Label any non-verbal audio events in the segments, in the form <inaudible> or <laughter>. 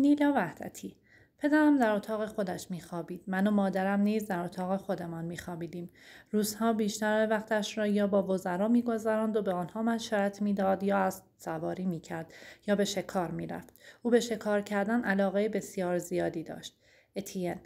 نیلا وحدتی پدرم در اتاق خودش میخوابید من و مادرم نیز در اتاق خودمان میخوابیدیم روزها بیشتر وقتش را یا با وزرا میگذراند و به آنها مشورت میداد یا از سواری میکرد یا به شکار میرفت او به شکار کردن علاقه بسیار زیادی داشت اتین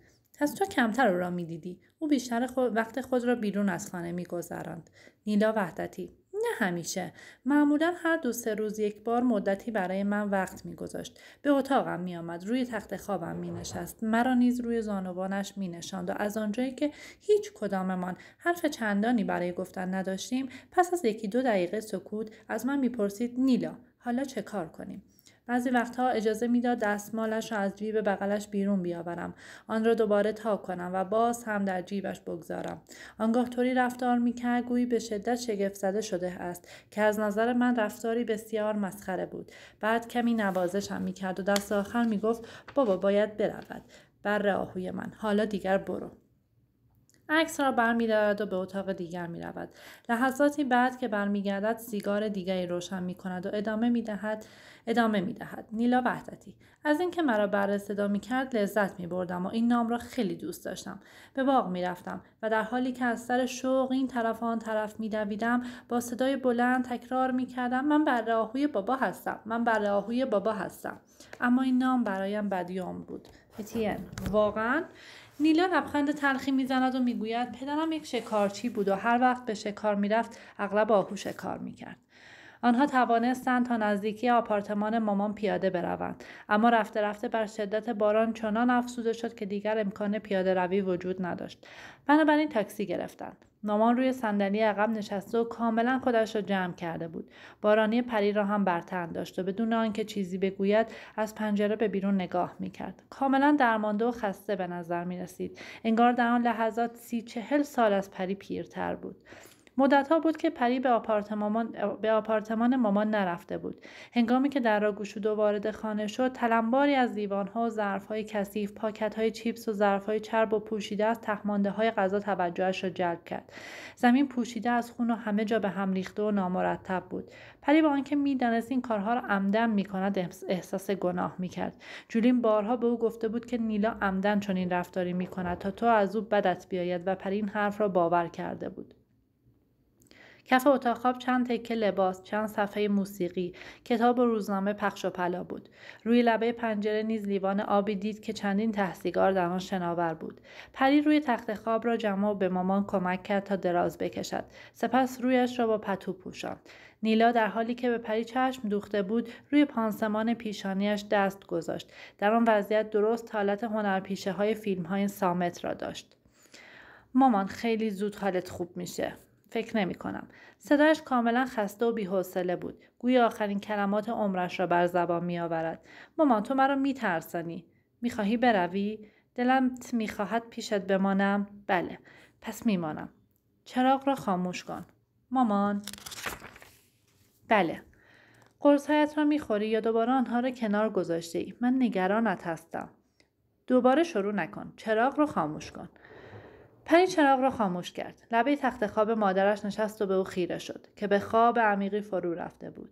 از تو کمتر او را میدیدی او بیشتر وقت خود را بیرون از خانه میگذراند نیلا وحدتی نه همیشه معمولا هر دو سه روز یک بار مدتی برای من وقت میگذاشت به اتاقم میآمد روی تخت خوابم مینشست مرا نیز روی زانوانش مینشاند و از آنجایی که هیچ کداممان حرف چندانی برای گفتن نداشتیم پس از یکی دو دقیقه سکوت از من میپرسید نیلا حالا چه کار کنیم بعضی وقتها اجازه میداد دستمالش را از جیب بغلش بیرون بیاورم آن را دوباره تا کنم و باز هم در جیبش بگذارم آنگاه طوری رفتار میکرد گویی به شدت شگفت زده شده است که از نظر من رفتاری بسیار مسخره بود بعد کمی نوازشم میکرد و دست آخر میگفت بابا باید برود بر آهوی من حالا دیگر برو عکس را برمیدارد و به اتاق دیگر می رود. لحظاتی بعد که برمیگردد سیگار دیگری روشن می کند و ادامه می دهد ادامه می دهد. نیلا وحدتی از اینکه مرا بر صدا می کرد لذت می بردم و این نام را خیلی دوست داشتم به باغ می رفتم و در حالی که از سر شوق این طرف آن طرف می دویدم با صدای بلند تکرار می کردم من بر راهوی بابا هستم من بر راهوی بابا هستم اما این نام برایم بدیام بود اتین واقعا نیلا لبخند تلخی میزند و میگوید پدرم یک شکارچی بود و هر وقت به شکار میرفت اغلب آهو شکار میکرد آنها توانستند تا نزدیکی آپارتمان مامان پیاده بروند اما رفته رفته بر شدت باران چنان افزوده شد که دیگر امکان پیاده روی وجود نداشت بنابراین تاکسی گرفتند نامان روی صندلی عقب نشسته و کاملا خودش را جمع کرده بود بارانی پری را هم بر داشت و بدون آنکه چیزی بگوید از پنجره به بیرون نگاه میکرد کاملا درمانده و خسته به نظر میرسید انگار در آن لحظات سی چهل سال از پری پیرتر بود مدتها بود که پری به آپارتمان, به آپارتمان مامان نرفته بود هنگامی که در را و وارد خانه شد تلمباری از ها و کسیف کثیف های چیپس و های چرب و پوشیده از تخمانده های غذا توجهش را جلب کرد زمین پوشیده از خون و همه جا به هم ریخته و نامرتب بود پری با آنکه میدانست این کارها را عمدن میکند احساس گناه میکرد جولین بارها به او گفته بود که نیلا عمدن چنین رفتاری میکند تا تو از او بدت بیاید و پری حرف را باور کرده بود کف اتاق خواب چند تکه لباس چند صفحه موسیقی کتاب و روزنامه پخش و پلا بود روی لبه پنجره نیز لیوان آبی دید که چندین ته در آن شناور بود پری روی تخت خواب را جمع و به مامان کمک کرد تا دراز بکشد سپس رویش را با پتو پوشاند نیلا در حالی که به پری چشم دوخته بود روی پانسمان پیشانیش دست گذاشت در آن وضعیت درست حالت هنرپیشه های فیلم های سامت را داشت مامان خیلی زود حالت خوب میشه فکر نمی کنم. صدایش کاملا خسته و بیحوصله بود. گویی آخرین کلمات عمرش را بر زبان می آورد. مامان تو مرا می ترسانی. می خواهی بروی؟ دلمت می خواهد پیشت بمانم؟ بله. پس می مانم. چراغ را خاموش کن. مامان؟ بله. قرصهایت را خوری یا دوباره آنها را کنار گذاشته ای. من نگرانت هستم. دوباره شروع نکن. چراغ را خاموش کن. پنی چراغ را خاموش کرد لبه تخت خواب مادرش نشست و به او خیره شد که به خواب عمیقی فرو رفته بود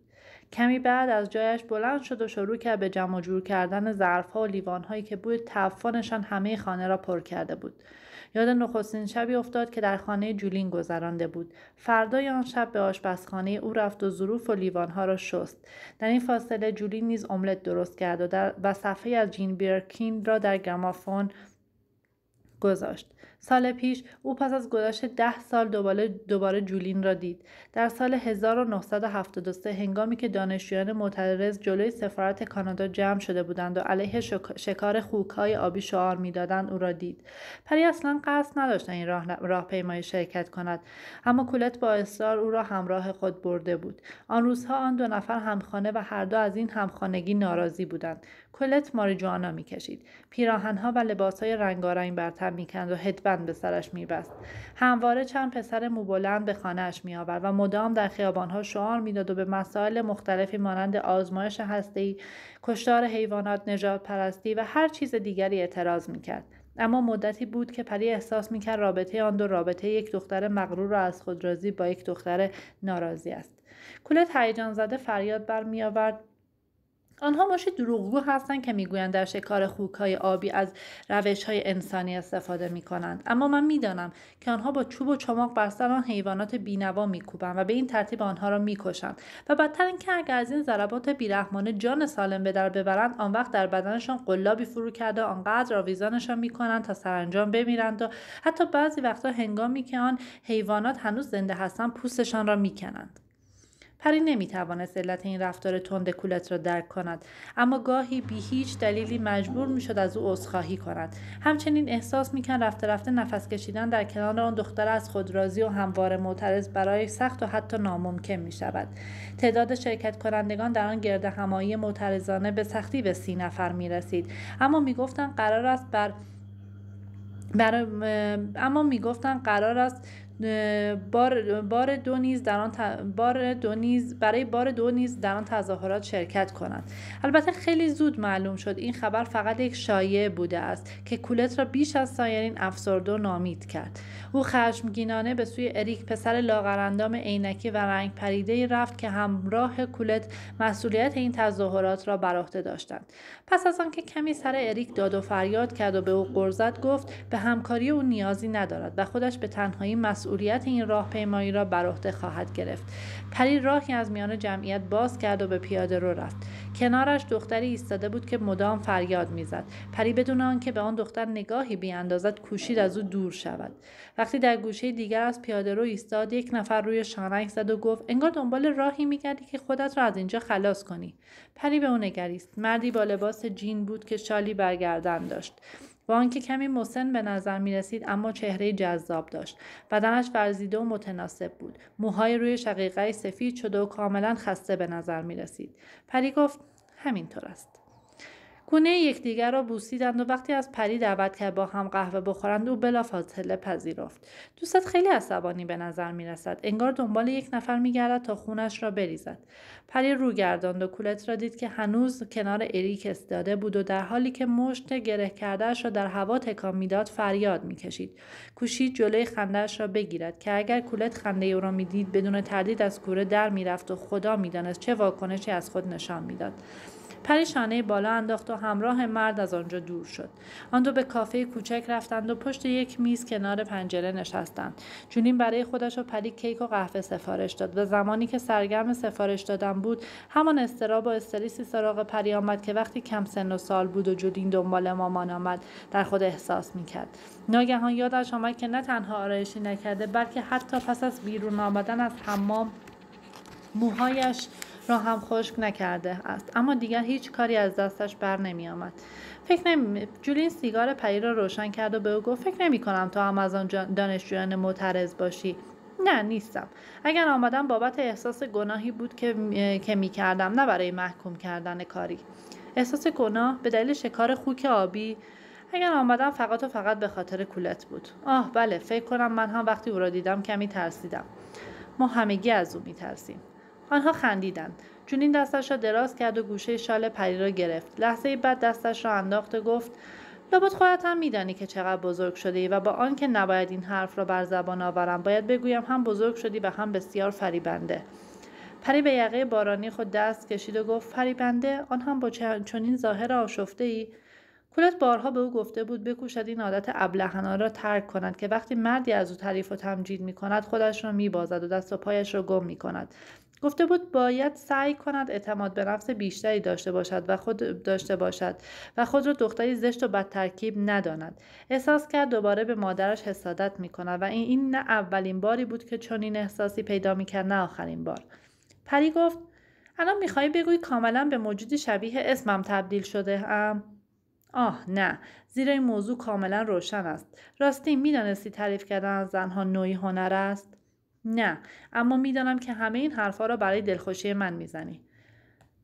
کمی بعد از جایش بلند شد و شروع کرد به جمع جور کردن ظرفها و لیوانهایی که بوی تعفنشان همه خانه را پر کرده بود یاد نخستین شبی افتاد که در خانه جولین گذرانده بود فردای آن شب به آشپزخانه او رفت و ظروف و لیوانها را شست در این فاصله جولین نیز املت درست کرد و, در و صفحه از جین بیرکین را در گمافون گذاشت سال پیش او پس از گذشت ده سال دوباره, دوباره جولین را دید در سال 1973 هنگامی که دانشجویان معترض جلوی سفارت کانادا جمع شده بودند و علیه شکار خوکهای آبی شعار میدادند او را دید پری اصلا قصد نداشت این راهپیمایی شرکت کند اما کولت با اصرار او را همراه خود برده بود آن روزها آن دو نفر همخانه و هر دو از این همخانگی ناراضی بودند کولت ماریجوانا میکشید پیراهنها و لباسهای رنگارنگ بر تن میکند و به سرش میبست همواره چند پسر موبلند به خانهاش میآورد و مدام در خیابانها شعار میداد و به مسائل مختلفی مانند آزمایش هستهای کشتار حیوانات نجات پرستی و هر چیز دیگری اعتراض میکرد اما مدتی بود که پری احساس میکرد رابطه آن دو رابطه یک دختر مغرور و از خود راضی با یک دختر ناراضی است کولت هیجان زده فریاد برمیآورد آنها ماشی دروغگو هستند که میگویند در شکار خوکهای آبی از روش های انسانی استفاده می کنند اما من میدانم که آنها با چوب و چماق بر سر آن حیوانات بینوا میکوبند و به این ترتیب آنها را میکشند و بدتر اینکه اگر از این ضربات بیرحمانه جان سالم به در ببرند آن وقت در بدنشان قلابی فرو کرده آنقدر آویزانشان میکنند تا سرانجام بمیرند و حتی بعضی وقتها هنگامی که آن حیوانات هنوز زنده هستند پوستشان را میکنند پری نمیتوانست علت این رفتار تند کولت را درک کند اما گاهی بی هیچ دلیلی مجبور میشد از او عذرخواهی کند همچنین احساس میکرد رفته رفته نفس کشیدن در کنار آن دختر از خود و هموار معترض برای سخت و حتی ناممکن می شود. تعداد شرکت کنندگان در آن گرد همایی معترضانه به سختی به سی نفر می اما می قرار است بر بر... اما میگفتند قرار است بار, بار دو نیز در آن بار دو نیز برای بار دو نیز در آن تظاهرات شرکت کنند البته خیلی زود معلوم شد این خبر فقط یک شایعه بوده است که کولت را بیش از سایرین افسردو و نامید کرد او خشمگینانه به سوی اریک پسر لاغرندام عینکی و رنگ پریده رفت که همراه کولت مسئولیت این تظاهرات را بر عهده داشتند پس از آنکه کمی سر اریک داد و فریاد کرد و به او قرزت گفت به همکاری او نیازی ندارد و خودش به تنهایی مسئول مسئولیت این راهپیمایی را بر عهده خواهد گرفت پری راهی از میان جمعیت باز کرد و به پیاده رو رفت کنارش دختری ایستاده بود که مدام فریاد میزد پری بدون آنکه به آن دختر نگاهی بیاندازد کوشید از او دور شود وقتی در گوشه دیگر از پیاده رو ایستاد یک نفر روی شانک زد و گفت انگار دنبال راهی میگردی که خودت را از اینجا خلاص کنی پری به او نگریست مردی با لباس جین بود که شالی برگردن داشت با آنکه کمی مسن به نظر می رسید اما چهره جذاب داشت بدنش ورزیده و متناسب بود موهای روی شقیقه سفید شده و کاملا خسته به نظر می رسید پری گفت همینطور است گونه یکدیگر را بوسیدند و وقتی از پری دعوت کرد با هم قهوه بخورند او بلافاصله پذیرفت دوستت خیلی عصبانی به نظر می رسد انگار دنبال یک نفر می گردد تا خونش را بریزد پری رو گرداند و کولت را دید که هنوز کنار اریک استاده بود و در حالی که مشت گره کردهاش را در هوا تکان میداد فریاد میکشید کوشید جلوی خندهاش را بگیرد که اگر کولت خنده او را میدید بدون تردید از کوره در میرفت و خدا میدانست چه واکنشی از خود نشان میداد پری شانه بالا انداخت و همراه مرد از آنجا دور شد آن دو به کافه کوچک رفتند و پشت یک میز کنار پنجره نشستند جولین برای خودش و پری کیک و قهوه سفارش داد و زمانی که سرگرم سفارش دادن بود همان استرا با استریسی سراغ پری آمد که وقتی کم سن و سال بود و جولین دنبال مامان آمد در خود احساس میکرد ناگهان یادش آمد که نه تنها آرایشی نکرده بلکه حتی پس از بیرون آمدن از حمام موهایش را هم خشک نکرده است اما دیگر هیچ کاری از دستش بر نمی آمد فکر نمی... جولین سیگار پری را روشن کرد و به او گفت فکر نمی کنم تو هم از آن دانشجویان معترض باشی نه نیستم اگر آمدم بابت احساس گناهی بود که, که می کردم نه برای محکوم کردن کاری احساس گناه به دلیل شکار خوک آبی اگر آمدم فقط و فقط به خاطر کولت بود آه بله فکر کنم من هم وقتی او را دیدم کمی ترسیدم ما همگی از او میترسیم آنها خندیدند این دستش را دراز کرد و گوشه شال پری را گرفت لحظه بعد دستش را انداخت و گفت لابد خودت هم میدانی که چقدر بزرگ شده ای و با آنکه نباید این حرف را بر زبان آورم باید بگویم هم بزرگ شدی و هم بسیار فریبنده پری به یقه بارانی خود دست کشید و گفت فریبنده آن هم با چنین ظاهر آشفته ای کولت بارها به او گفته بود بکوشد این عادت ابلهنا را ترک کند که وقتی مردی از او تعریف و تمجید می خودش را میبازد و دست و پایش را گم می گفته بود باید سعی کند اعتماد به نفس بیشتری داشته باشد و خود داشته باشد و خود را دختری زشت و بد ترکیب نداند احساس کرد دوباره به مادرش حسادت می کند و این نه اولین باری بود که چنین احساسی پیدا می کرد نه آخرین بار پری گفت الان میخوای بگویی کاملا به موجودی شبیه اسمم تبدیل شده هم؟ آه نه زیرا این موضوع کاملا روشن است راستی میدانستی تعریف کردن از زنها نوعی هنر است نه اما میدانم که همه این حرفها را برای دلخوشی من میزنی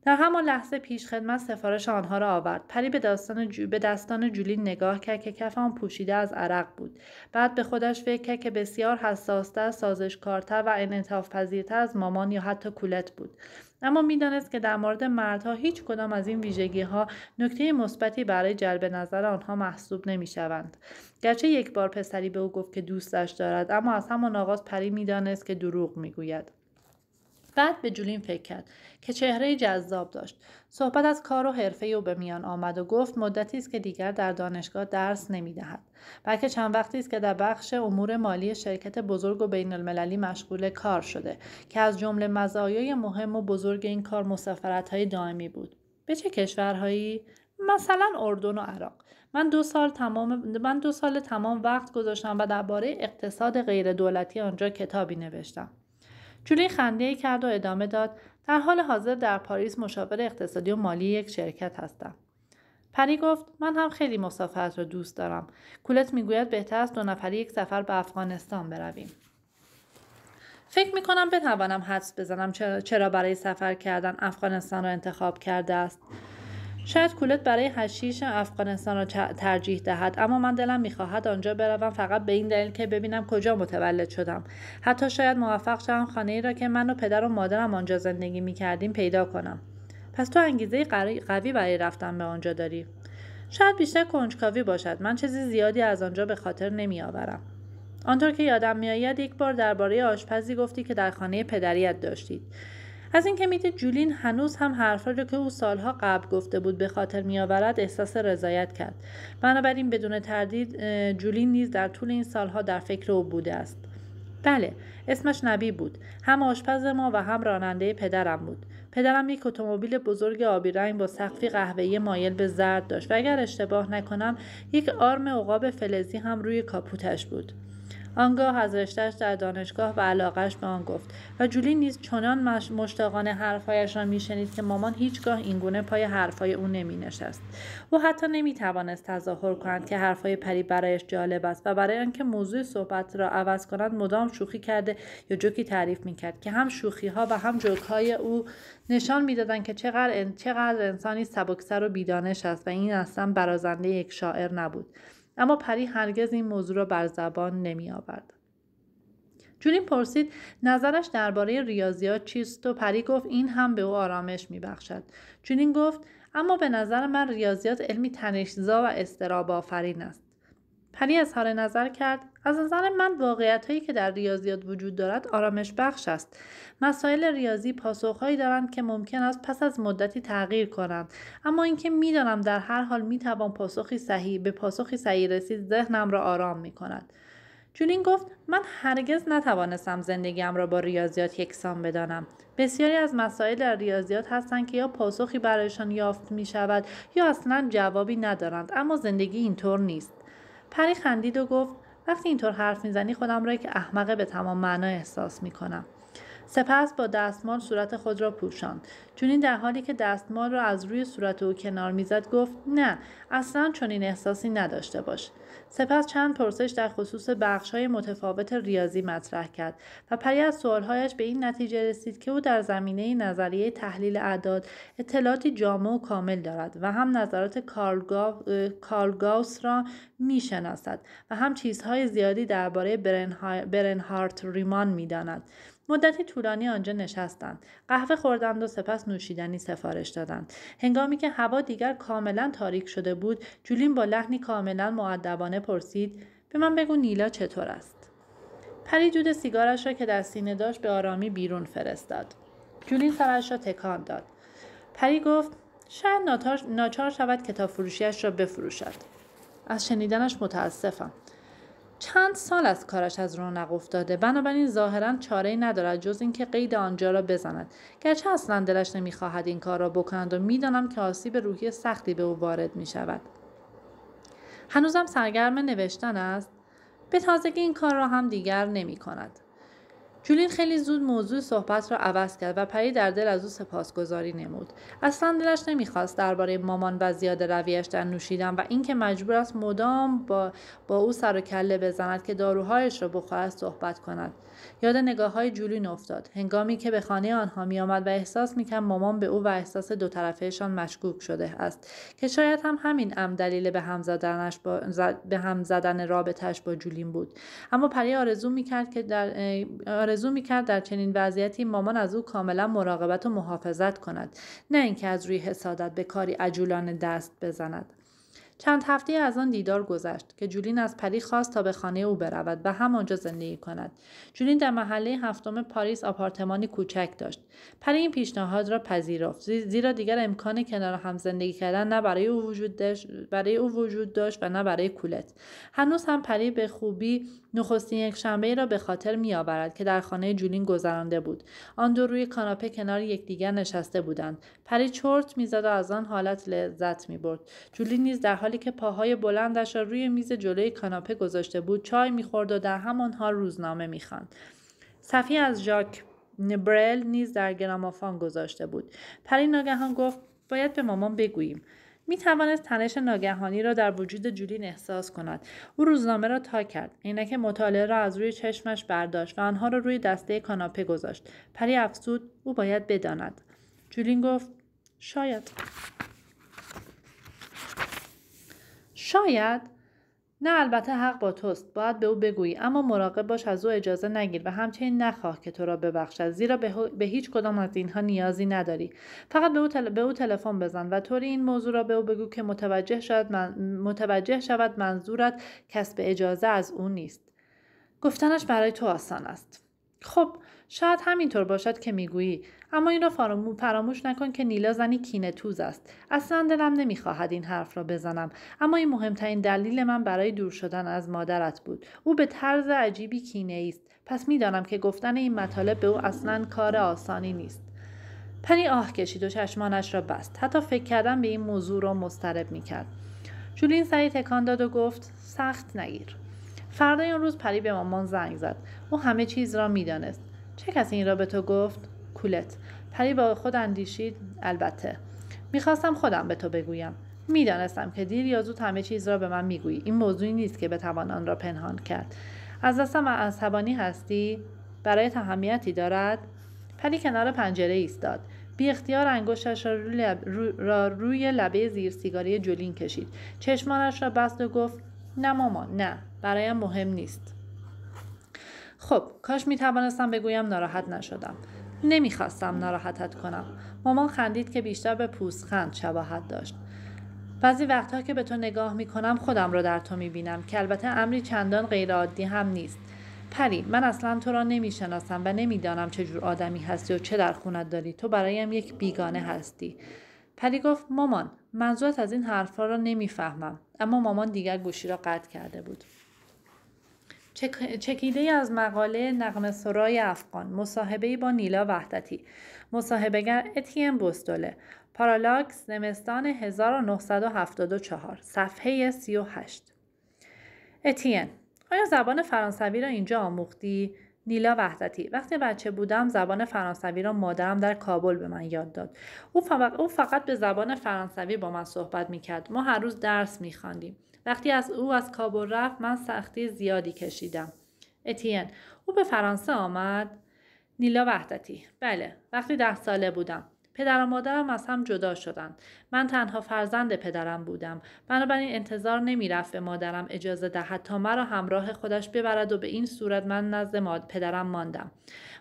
در همان لحظه پیش خدمت سفارش آنها را آورد پری به داستان به دستان جولی نگاه کرد که کف آن پوشیده از عرق بود بعد به خودش فکر کرد که بسیار حساستر سازشکارتر و انعطافپذیرتر از مامان یا حتی کولت بود اما میدانست که در مورد مردها هیچ کدام از این ویژگی ها نکته مثبتی برای جلب نظر آنها محسوب نمی شوند. گرچه یک بار پسری به او گفت که دوستش دارد اما از همان آغاز پری میدانست که دروغ میگوید بعد به جولین فکر کرد که چهره جذاب داشت صحبت از کار و حرفه او به میان آمد و گفت مدتی است که دیگر در دانشگاه درس دهد. بلکه چند وقتی است که در بخش امور مالی شرکت بزرگ و بین المللی مشغول کار شده که از جمله مزایای مهم و بزرگ این کار مسافرت های دائمی بود به چه کشورهایی مثلا اردن و عراق من دو سال تمام من دو سال تمام وقت گذاشتم و درباره اقتصاد غیر دولتی آنجا کتابی نوشتم جولی خنده کرد و ادامه داد در حال حاضر در پاریس مشاور اقتصادی و مالی یک شرکت هستم پری گفت من هم خیلی مسافرت را دوست دارم کولت میگوید بهتر است دو نفری یک سفر به افغانستان برویم فکر می کنم بتوانم حدس بزنم چرا برای سفر کردن افغانستان را انتخاب کرده است شاید کولت برای هشیش افغانستان را ترجیح دهد اما من دلم میخواهد آنجا بروم فقط به این دلیل که ببینم کجا متولد شدم حتی شاید موفق شوم خانه ای را که من و پدر و مادرم آنجا زندگی میکردیم پیدا کنم پس تو انگیزه قوی برای رفتن به آنجا داری شاید بیشتر کنجکاوی باشد من چیزی زیادی از آنجا به خاطر نمیآورم آنطور که یادم میآید یک بار درباره آشپزی گفتی که در خانه پدریت داشتید از اینکه میده جولین هنوز هم حرفها را که او سالها قبل گفته بود به خاطر میآورد احساس رضایت کرد بنابراین بدون تردید جولین نیز در طول این سالها در فکر او بوده است بله اسمش نبی بود هم آشپز ما و هم راننده پدرم بود پدرم یک اتومبیل بزرگ آبی رنگ با سقفی قهوه‌ای مایل به زرد داشت و اگر اشتباه نکنم یک آرم عقاب فلزی هم روی کاپوتش بود آنگاه از در دانشگاه و علاقش به آن گفت و جولی نیز چنان مشتاقانه حرفهایش را میشنید که مامان هیچگاه اینگونه پای حرفهای او نمینشست او حتی نمیتوانست تظاهر کند که حرفهای پری برایش جالب است و برای آنکه موضوع صحبت را عوض کند مدام شوخی کرده یا جوکی تعریف میکرد که هم شوخیها و هم جوکهای او نشان میدادند که چقدر, چقدر انسانی سبکسر و بیدانش است و این اصلا برازنده یک شاعر نبود اما پری هرگز این موضوع را بر زبان نمی آورد. جولین پرسید نظرش درباره ریاضیات چیست و پری گفت این هم به او آرامش میبخشد جولین گفت اما به نظر من ریاضیات علمی تنشزا و استراب آفرین است پری اظهار نظر کرد از نظر من واقعیت هایی که در ریاضیات وجود دارد آرامش بخش است مسائل ریاضی پاسخهایی دارند که ممکن است پس از مدتی تغییر کنند اما اینکه میدانم در هر حال میتوان پاسخی صحیح به پاسخی صحیح رسید ذهنم را آرام می کند جولین گفت من هرگز نتوانستم زندگیم را با ریاضیات یکسان بدانم بسیاری از مسائل در ریاضیات هستند که یا پاسخی برایشان یافت می شود یا اصلا جوابی ندارند اما زندگی اینطور نیست پری خندید و گفت وقتی اینطور حرف میزنی خودم را که احمقه به تمام معنا احساس میکنم سپس با دستمال صورت خود را پوشاند چون در حالی که دستمال را از روی صورت او کنار میزد گفت نه اصلا چنین احساسی نداشته باش سپس چند پرسش در خصوص بخش های متفاوت ریاضی مطرح کرد و پری از سوالهایش به این نتیجه رسید که او در زمینه نظریه تحلیل اعداد اطلاعاتی جامع و کامل دارد و هم نظرات کارلگاوس را میشناسد و هم چیزهای زیادی درباره برنهارت ریمان میداند مدتی طولانی آنجا نشستند قهوه خوردند و سپس نوشیدنی سفارش دادند هنگامی که هوا دیگر کاملا تاریک شده بود جولین با لحنی کاملا معدبانه پرسید به من بگو نیلا چطور است پری دود سیگارش را که در سینه داشت به آرامی بیرون فرستاد جولین سرش را تکان داد پری گفت شاید ناچار شود کتاب فروشیش را بفروشد از شنیدنش متاسفم چند سال از کارش از رونق افتاده بنابراین ظاهرا چاره ندارد جز اینکه قید آنجا را بزند گرچه اصلا دلش نمیخواهد این کار را بکند و میدانم که آسیب روحی سختی به او وارد می شود هنوزم سرگرم نوشتن است به تازگی این کار را هم دیگر نمی جولین خیلی زود موضوع صحبت را عوض کرد و پری در دل از او سپاسگزاری نمود اصلا دلش نمیخواست درباره مامان و زیاده رویش در نوشیدن و اینکه مجبور است مدام با, با او سر و کله بزند که داروهایش را بخواهد صحبت کند یاد نگاه های جولین افتاد هنگامی که به خانه آنها آمد و احساس میکرد مامان به او و احساس دو طرفهشان مشکوک شده است که شاید هم همین ام دلیل به هم زدنش با به هم زدن رابطش با جولین بود اما پری آرزو میکرد که در آرزو میکرد در چنین وضعیتی مامان از او کاملا مراقبت و محافظت کند نه اینکه از روی حسادت به کاری عجولانه دست بزند چند هفته از آن دیدار گذشت که جولین از پری خواست تا به خانه او برود و همانجا زندگی کند جولین در محله هفتم پاریس آپارتمانی کوچک داشت پری این پیشنهاد را پذیرفت زیرا دیگر امکان کنار هم زندگی کردن نه برای او وجود داشت برای او وجود داشت و نه برای کولت هنوز هم پری به خوبی نخستین یک شنبه را به خاطر می آورد که در خانه جولین گذرانده بود. آن دو روی کاناپه کنار یکدیگر نشسته بودند. پری چرت میزد و از آن حالت لذت می برد. جولین نیز در حالی که پاهای بلندش را روی میز جلوی کاناپه گذاشته بود چای خورد و در همان حال روزنامه میخواند. صفی از ژاک نبرل نیز در گرامافان گذاشته بود پری ناگهان گفت باید به مامان بگوییم می توانست تنش ناگهانی را در وجود جولین احساس کند او روزنامه را تا کرد عینک مطالعه را از روی چشمش برداشت و آنها را روی دسته کاناپه گذاشت پری افسود او باید بداند جولین گفت شاید شاید نه البته حق با توست باید به او بگویی اما مراقب باش از او اجازه نگیر و همچنین نخواه که تو را ببخشد زیرا به, به هیچ کدام از اینها نیازی نداری فقط به او, به او تلفن بزن و طوری این موضوع را به او بگو که متوجه شود, من... متوجه شود منظورت کسب اجازه از او نیست گفتنش برای تو آسان است خب شاید همینطور باشد که میگویی اما این را فراموش نکن که نیلا زنی کینه توز است اصلا دلم نمیخواهد این حرف را بزنم اما این مهمترین دلیل من برای دور شدن از مادرت بود او به طرز عجیبی کینه است پس میدانم که گفتن این مطالب به او اصلا کار آسانی نیست پنی آه کشید و چشمانش را بست حتی فکر کردن به این موضوع را مضطرب میکرد جولین سری تکان داد و گفت سخت نگیر فردا آن روز پری به مامان زنگ زد او همه چیز را میدانست چه کسی این را به تو گفت کولت پری با خود اندیشید البته میخواستم خودم به تو بگویم میدانستم که دیر یا زود همه چیز را به من میگویی این موضوعی نیست که بتوان آن را پنهان کرد از دستم عصبانی هستی برای تهمیتی دارد پری کنار پنجره ایستاد بی اختیار انگشتش را, روی لبه زیر سیگاری جولین کشید چشمانش را بست و گفت نه ماما نه برایم مهم نیست خب کاش می توانستم بگویم ناراحت نشدم نمیخواستم ناراحتت کنم مامان خندید که بیشتر به پوزخند شباهت داشت بعضی وقتها که به تو نگاه می کنم خودم را در تو می بینم که البته امری چندان غیرعادی هم نیست پری من اصلا تو را نمیشناسم و نمیدانم چه جور آدمی هستی و چه در خونت داری تو برایم یک بیگانه هستی پری گفت مامان منظورت از این حرفها را نمیفهمم اما مامان دیگر گوشی را قطع کرده بود چک... چکیده از مقاله نقم سرای افغان مصاحبه با نیلا وحدتی مصاحبهگر اتیم بستوله پارالاکس نمستان 1974 صفحه 38 اتین آیا زبان فرانسوی را اینجا آموختی؟ نیلا وحدتی وقتی بچه بودم زبان فرانسوی را مادرم در کابل به من یاد داد او فقط, او فقط به زبان فرانسوی با من صحبت میکرد ما هر روز درس میخواندیم وقتی از او از کابل رفت من سختی زیادی کشیدم اتین او به فرانسه آمد نیلا وحدتی بله وقتی ده ساله بودم پدر و مادرم از هم جدا شدند من تنها فرزند پدرم بودم بنابراین انتظار نمیرفت به مادرم اجازه دهد تا مرا همراه خودش ببرد و به این صورت من نزد ماد پدرم ماندم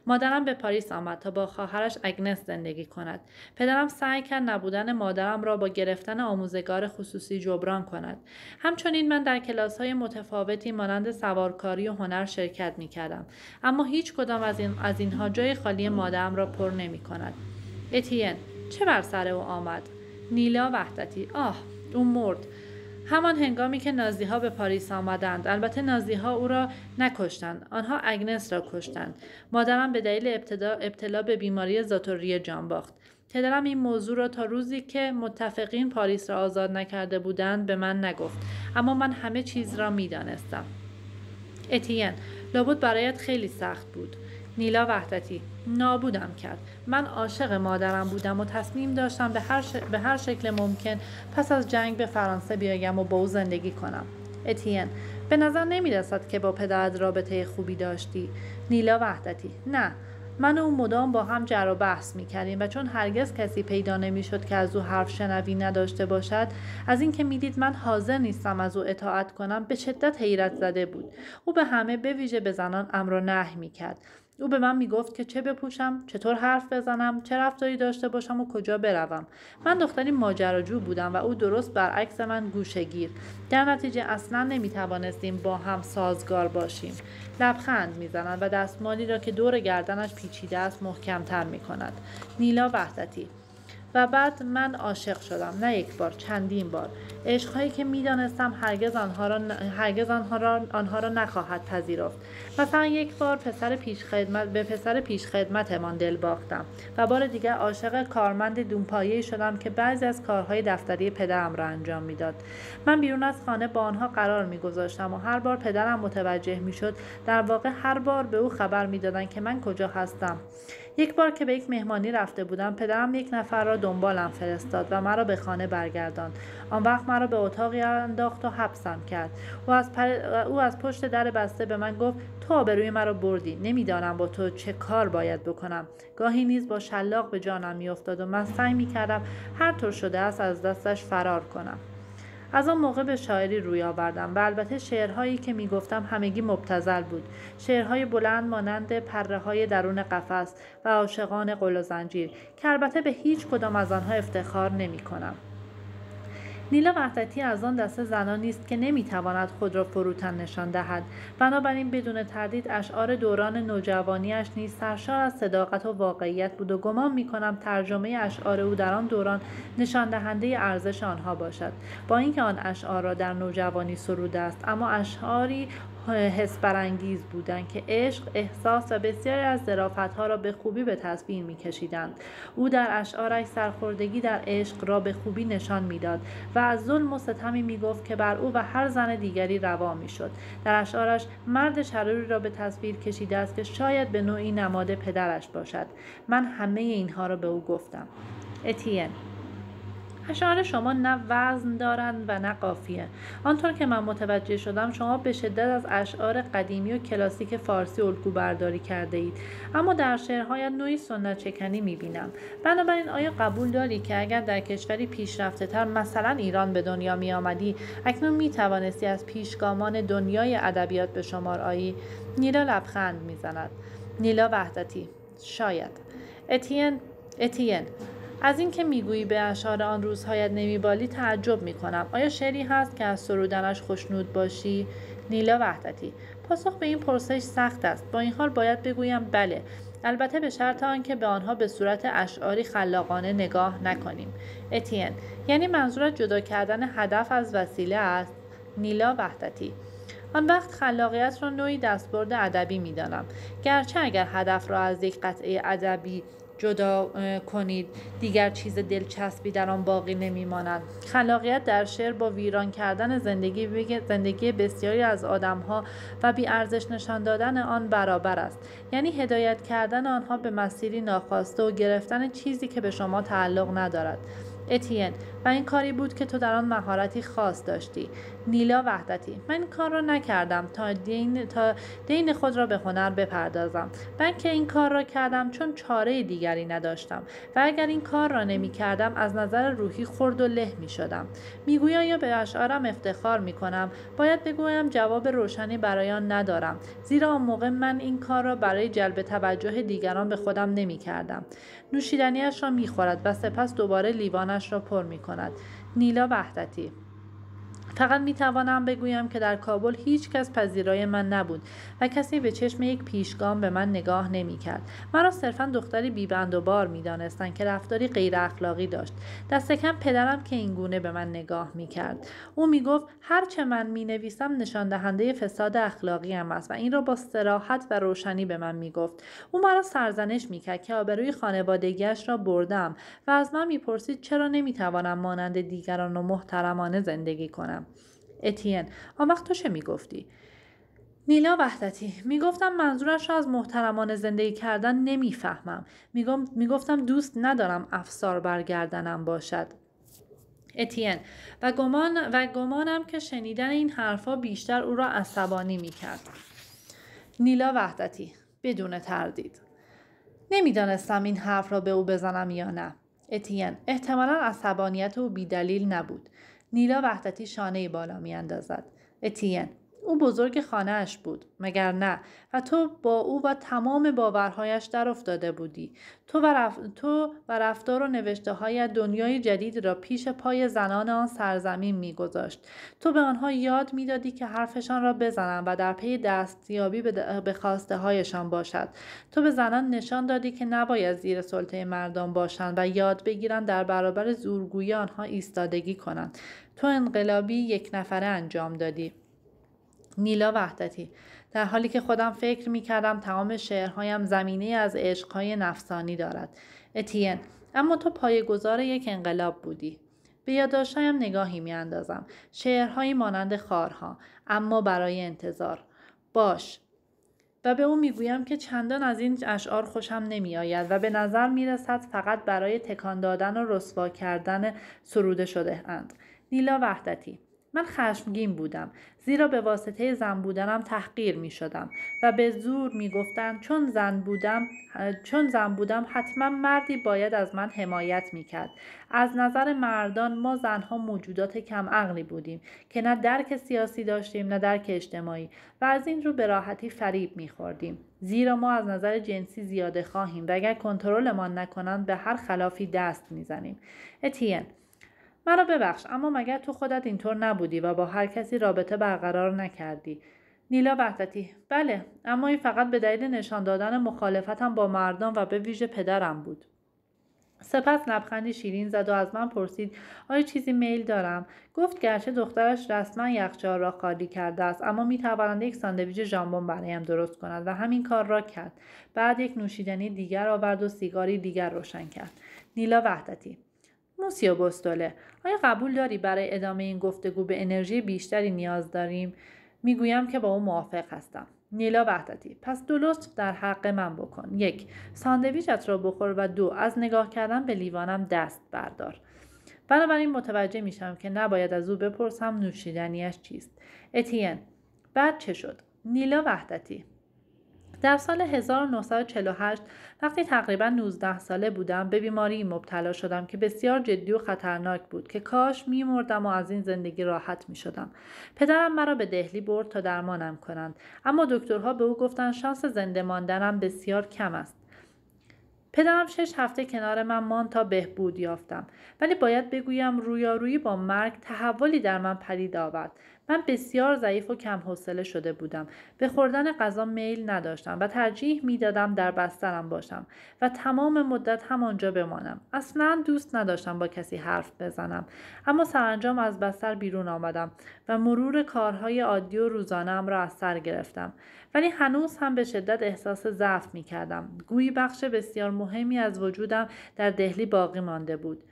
مادرم به پاریس آمد تا با خواهرش اگنس زندگی کند پدرم سعی کرد نبودن مادرم را با گرفتن آموزگار خصوصی جبران کند همچنین من در کلاس های متفاوتی مانند سوارکاری و هنر شرکت می کردم. اما هیچ کدام از, این، از اینها جای خالی مادرم را پر نمی کند. اتین چه بر سر او آمد نیلا وحدتی آه او مرد همان هنگامی که نازیها به پاریس آمدند البته نازیها او را نکشتند آنها اگنس را کشتند مادرم به دلیل ابتلا به بیماری زاتوری جان باخت پدرم این موضوع را تا روزی که متفقین پاریس را آزاد نکرده بودند به من نگفت اما من همه چیز را میدانستم اتین لابد برایت خیلی سخت بود نیلا وحدتی نابودم کرد من عاشق مادرم بودم و تصمیم داشتم به هر, به هر شکل ممکن پس از جنگ به فرانسه بیایم و با او زندگی کنم اتین به نظر نمی رسد که با پدرت رابطه خوبی داشتی نیلا وحدتی نه من و مدام با هم جر و بحث می کردیم و چون هرگز کسی پیدا نمی شد که از او حرف شنوی نداشته باشد از اینکه میدید من حاضر نیستم از او اطاعت کنم به شدت حیرت زده بود او به همه به ویژه به زنان امر و نه می کرد او به من میگفت که چه بپوشم چطور حرف بزنم چه رفتاری داشته باشم و کجا بروم من دختری ماجراجو بودم و او درست برعکس من گوشگیر در نتیجه اصلا نمیتوانستیم با هم سازگار باشیم لبخند میزند و دستمالی را که دور گردنش پیچیده است محکمتر میکند نیلا وحدتی و بعد من عاشق شدم نه یک بار چندین بار عشقهایی که میدانستم هرگز آنها را هرگز آنها را آنها را نخواهد پذیرفت مثلا یک بار پسر پیش خدمت به پسر پیش خدمتمان دل باختم و بار دیگر عاشق کارمند دونپایه شدم که بعضی از کارهای دفتری پدرم را انجام میداد من بیرون از خانه با آنها قرار میگذاشتم و هر بار پدرم متوجه میشد در واقع هر بار به او خبر میدادند که من کجا هستم یک بار که به یک مهمانی رفته بودم پدرم یک نفر را دنبالم فرستاد و مرا به خانه برگرداند آن وقت مرا به اتاقی انداخت و حبسم کرد او از, او از پشت در بسته به من گفت تو آبروی مرا بردی نمیدانم با تو چه کار باید بکنم گاهی نیز با شلاق به جانم میافتاد و من سعی میکردم هر طور شده است از دستش فرار کنم از آن موقع به شاعری روی آوردم و البته شعرهایی که میگفتم همگی مبتزل بود شعرهای بلند مانند پره های درون قفس و عاشقان قل و زنجیر که البته به هیچ کدام از آنها افتخار نمی کنم. نیلا وحدتی از آن دسته زنان نیست که نمیتواند خود را فروتن نشان دهد بنابراین بدون تردید اشعار دوران نوجوانیش نیز سرشار از صداقت و واقعیت بود و گمان میکنم ترجمه اشعار او در آن دوران نشان دهنده ارزش آنها باشد با اینکه آن اشعار را در نوجوانی سروده است اما اشعاری حس برانگیز بودند که عشق احساس و بسیاری از ها را به خوبی به تصویر میکشیدند او در اشعارش سرخوردگی در عشق را به خوبی نشان میداد و از ظلم و ستمی میگفت که بر او و هر زن دیگری روا شد در اشعارش مرد شروری را به تصویر کشیده است که شاید به نوعی نماد پدرش باشد من همه اینها را به او گفتم اتین اشعار شما نه وزن دارند و نه قافیه آنطور که من متوجه شدم شما به شدت از اشعار قدیمی و کلاسیک فارسی الگو برداری کرده اید اما در شعرهای نوعی سنت چکنی میبینم بنابراین آیا قبول داری که اگر در کشوری پیشرفته تر مثلا ایران به دنیا آمدی اکنون توانستی از پیشگامان دنیای ادبیات به شمار آیی نیلا لبخند میزند نیلا وحدتی شاید اتین اتین از اینکه میگویی به اشعار آن روزهایت نمیبالی تعجب میکنم آیا شعری هست که از سرودنش خوشنود باشی نیلا وحدتی پاسخ به این پرسش سخت است با این حال باید بگویم بله البته به شرط آنکه به آنها به صورت اشعاری خلاقانه نگاه نکنیم اتین یعنی منظورت جدا کردن هدف از وسیله است نیلا وحدتی آن وقت خلاقیت را نوعی دستبرد ادبی میدانم گرچه اگر هدف را از یک قطعه ادبی جدا کنید دیگر چیز دلچسبی در آن باقی نمیماند خلاقیت در شعر با ویران کردن زندگی زندگی بسیاری از ها و بی ارزش نشان دادن آن برابر است یعنی هدایت کردن آنها به مسیری ناخواسته و گرفتن چیزی که به شما تعلق ندارد اتین و این کاری بود که تو در آن مهارتی خاص داشتی نیلا وحدتی من این کار را نکردم تا دین, تا دین خود را به هنر بپردازم من که این کار را کردم چون چاره دیگری نداشتم و اگر این کار را نمی کردم از نظر روحی خرد و له می شدم میگویم یا به اشعارم افتخار می کنم باید بگویم جواب روشنی برای آن ندارم زیرا آن موقع من این کار را برای جلب توجه دیگران به خودم نمی کردم نوشیدنیش را می خورد و سپس دوباره لیوانش را پر می کنم. نیلا وحدتی فقط می توانم بگویم که در کابل هیچ کس پذیرای من نبود و کسی به چشم یک پیشگام به من نگاه نمی کرد. مرا صرفا دختری بیبند و بار می دانستن که رفتاری غیر اخلاقی داشت. دست کم پدرم که این گونه به من نگاه می کرد. او می گفت هر چه من می نویسم نشان دهنده فساد اخلاقی هم است و این را با سراحت و روشنی به من می گفت. او مرا سرزنش می کرد که آبروی خانوادگیش را بردم و از من میپرسید چرا نمی توانم مانند دیگران و محترمانه زندگی کنم. اتین آن وقت تو چه میگفتی نیلا وحدتی میگفتم منظورش را از محترمان زندگی کردن نمیفهمم میگفتم دوست ندارم افسار برگردنم باشد اتین و گمان و گمانم که شنیدن این حرفها بیشتر او را عصبانی میکرد نیلا وحدتی بدون تردید نمیدانستم این حرف را به او بزنم یا نه اتین احتمالا عصبانیت او بیدلیل نبود نیلا وحدتی شانه بالا می اندازد. اتین او بزرگ خانهاش بود مگر نه و تو با او و تمام باورهایش در افتاده بودی تو و, تو و رفتار و نوشته های دنیای جدید را پیش پای زنان آن سرزمین میگذاشت تو به آنها یاد میدادی که حرفشان را بزنند و در پی دستیابی به, د... به خواسته هایشان باشد تو به زنان نشان دادی که نباید زیر سلطه مردان باشند و یاد بگیرند در برابر زورگویی آنها ایستادگی کنند تو انقلابی یک نفره انجام دادی نیلا وحدتی در حالی که خودم فکر می کردم تمام شعرهایم زمینه از عشقهای نفسانی دارد اتین اما تو پایگزار یک انقلاب بودی به یادداشتهایم نگاهی میاندازم شعرهایی مانند خارها اما برای انتظار باش و به او میگویم که چندان از این اشعار خوشم نمیآید و به نظر رسد فقط برای تکان دادن و رسوا کردن سروده شده اند. نیلا وحدتی من خشمگین بودم زیرا به واسطه زن بودنم تحقیر می شدم و به زور می گفتن چون زن بودم چون زن بودم حتما مردی باید از من حمایت می کرد. از نظر مردان ما زنها موجودات کم عقلی بودیم که نه درک سیاسی داشتیم نه درک اجتماعی و از این رو به راحتی فریب می خوردیم. زیرا ما از نظر جنسی زیاده خواهیم و اگر کنترلمان نکنند به هر خلافی دست میزنیم اتین مرا ببخش اما مگر تو خودت اینطور نبودی و با هر کسی رابطه برقرار نکردی نیلا وحدتی بله اما این فقط به دلیل نشان دادن مخالفتم با مردم و به ویژه پدرم بود سپس لبخندی شیرین زد و از من پرسید آیا چیزی میل دارم گفت گرچه دخترش رسما یخچال را خالی کرده است اما میتواند یک ساندویج ژامبون برایم درست کند و همین کار را کرد بعد یک نوشیدنی دیگر آورد و سیگاری دیگر روشن کرد نیلا وحدتی موسیو بستوله آیا قبول داری برای ادامه این گفتگو به انرژی بیشتری نیاز داریم میگویم که با او موافق هستم نیلا وحدتی پس دو لطف در حق من بکن یک ساندویچت را بخور و دو از نگاه کردن به لیوانم دست بردار بنابراین متوجه میشم که نباید از او بپرسم نوشیدنیش چیست اتین بعد چه شد نیلا وحدتی در سال 1948 وقتی تقریبا 19 ساله بودم به بیماری مبتلا شدم که بسیار جدی و خطرناک بود که کاش میمردم و از این زندگی راحت می شدم. پدرم مرا به دهلی برد تا درمانم کنند اما دکترها به او گفتند شانس زنده ماندنم بسیار کم است. پدرم شش هفته کنار من ماند تا بهبود یافتم ولی باید بگویم رویارویی با مرگ تحولی در من پدید آورد من بسیار ضعیف و کم حوصله شده بودم به خوردن غذا میل نداشتم و ترجیح میدادم در بسترم باشم و تمام مدت همانجا بمانم اصلا دوست نداشتم با کسی حرف بزنم اما سرانجام از بستر بیرون آمدم و مرور کارهای عادی و روزانهام را از سر گرفتم ولی هنوز هم به شدت احساس ضعف میکردم گویی بخش بسیار مهمی از وجودم در دهلی باقی مانده بود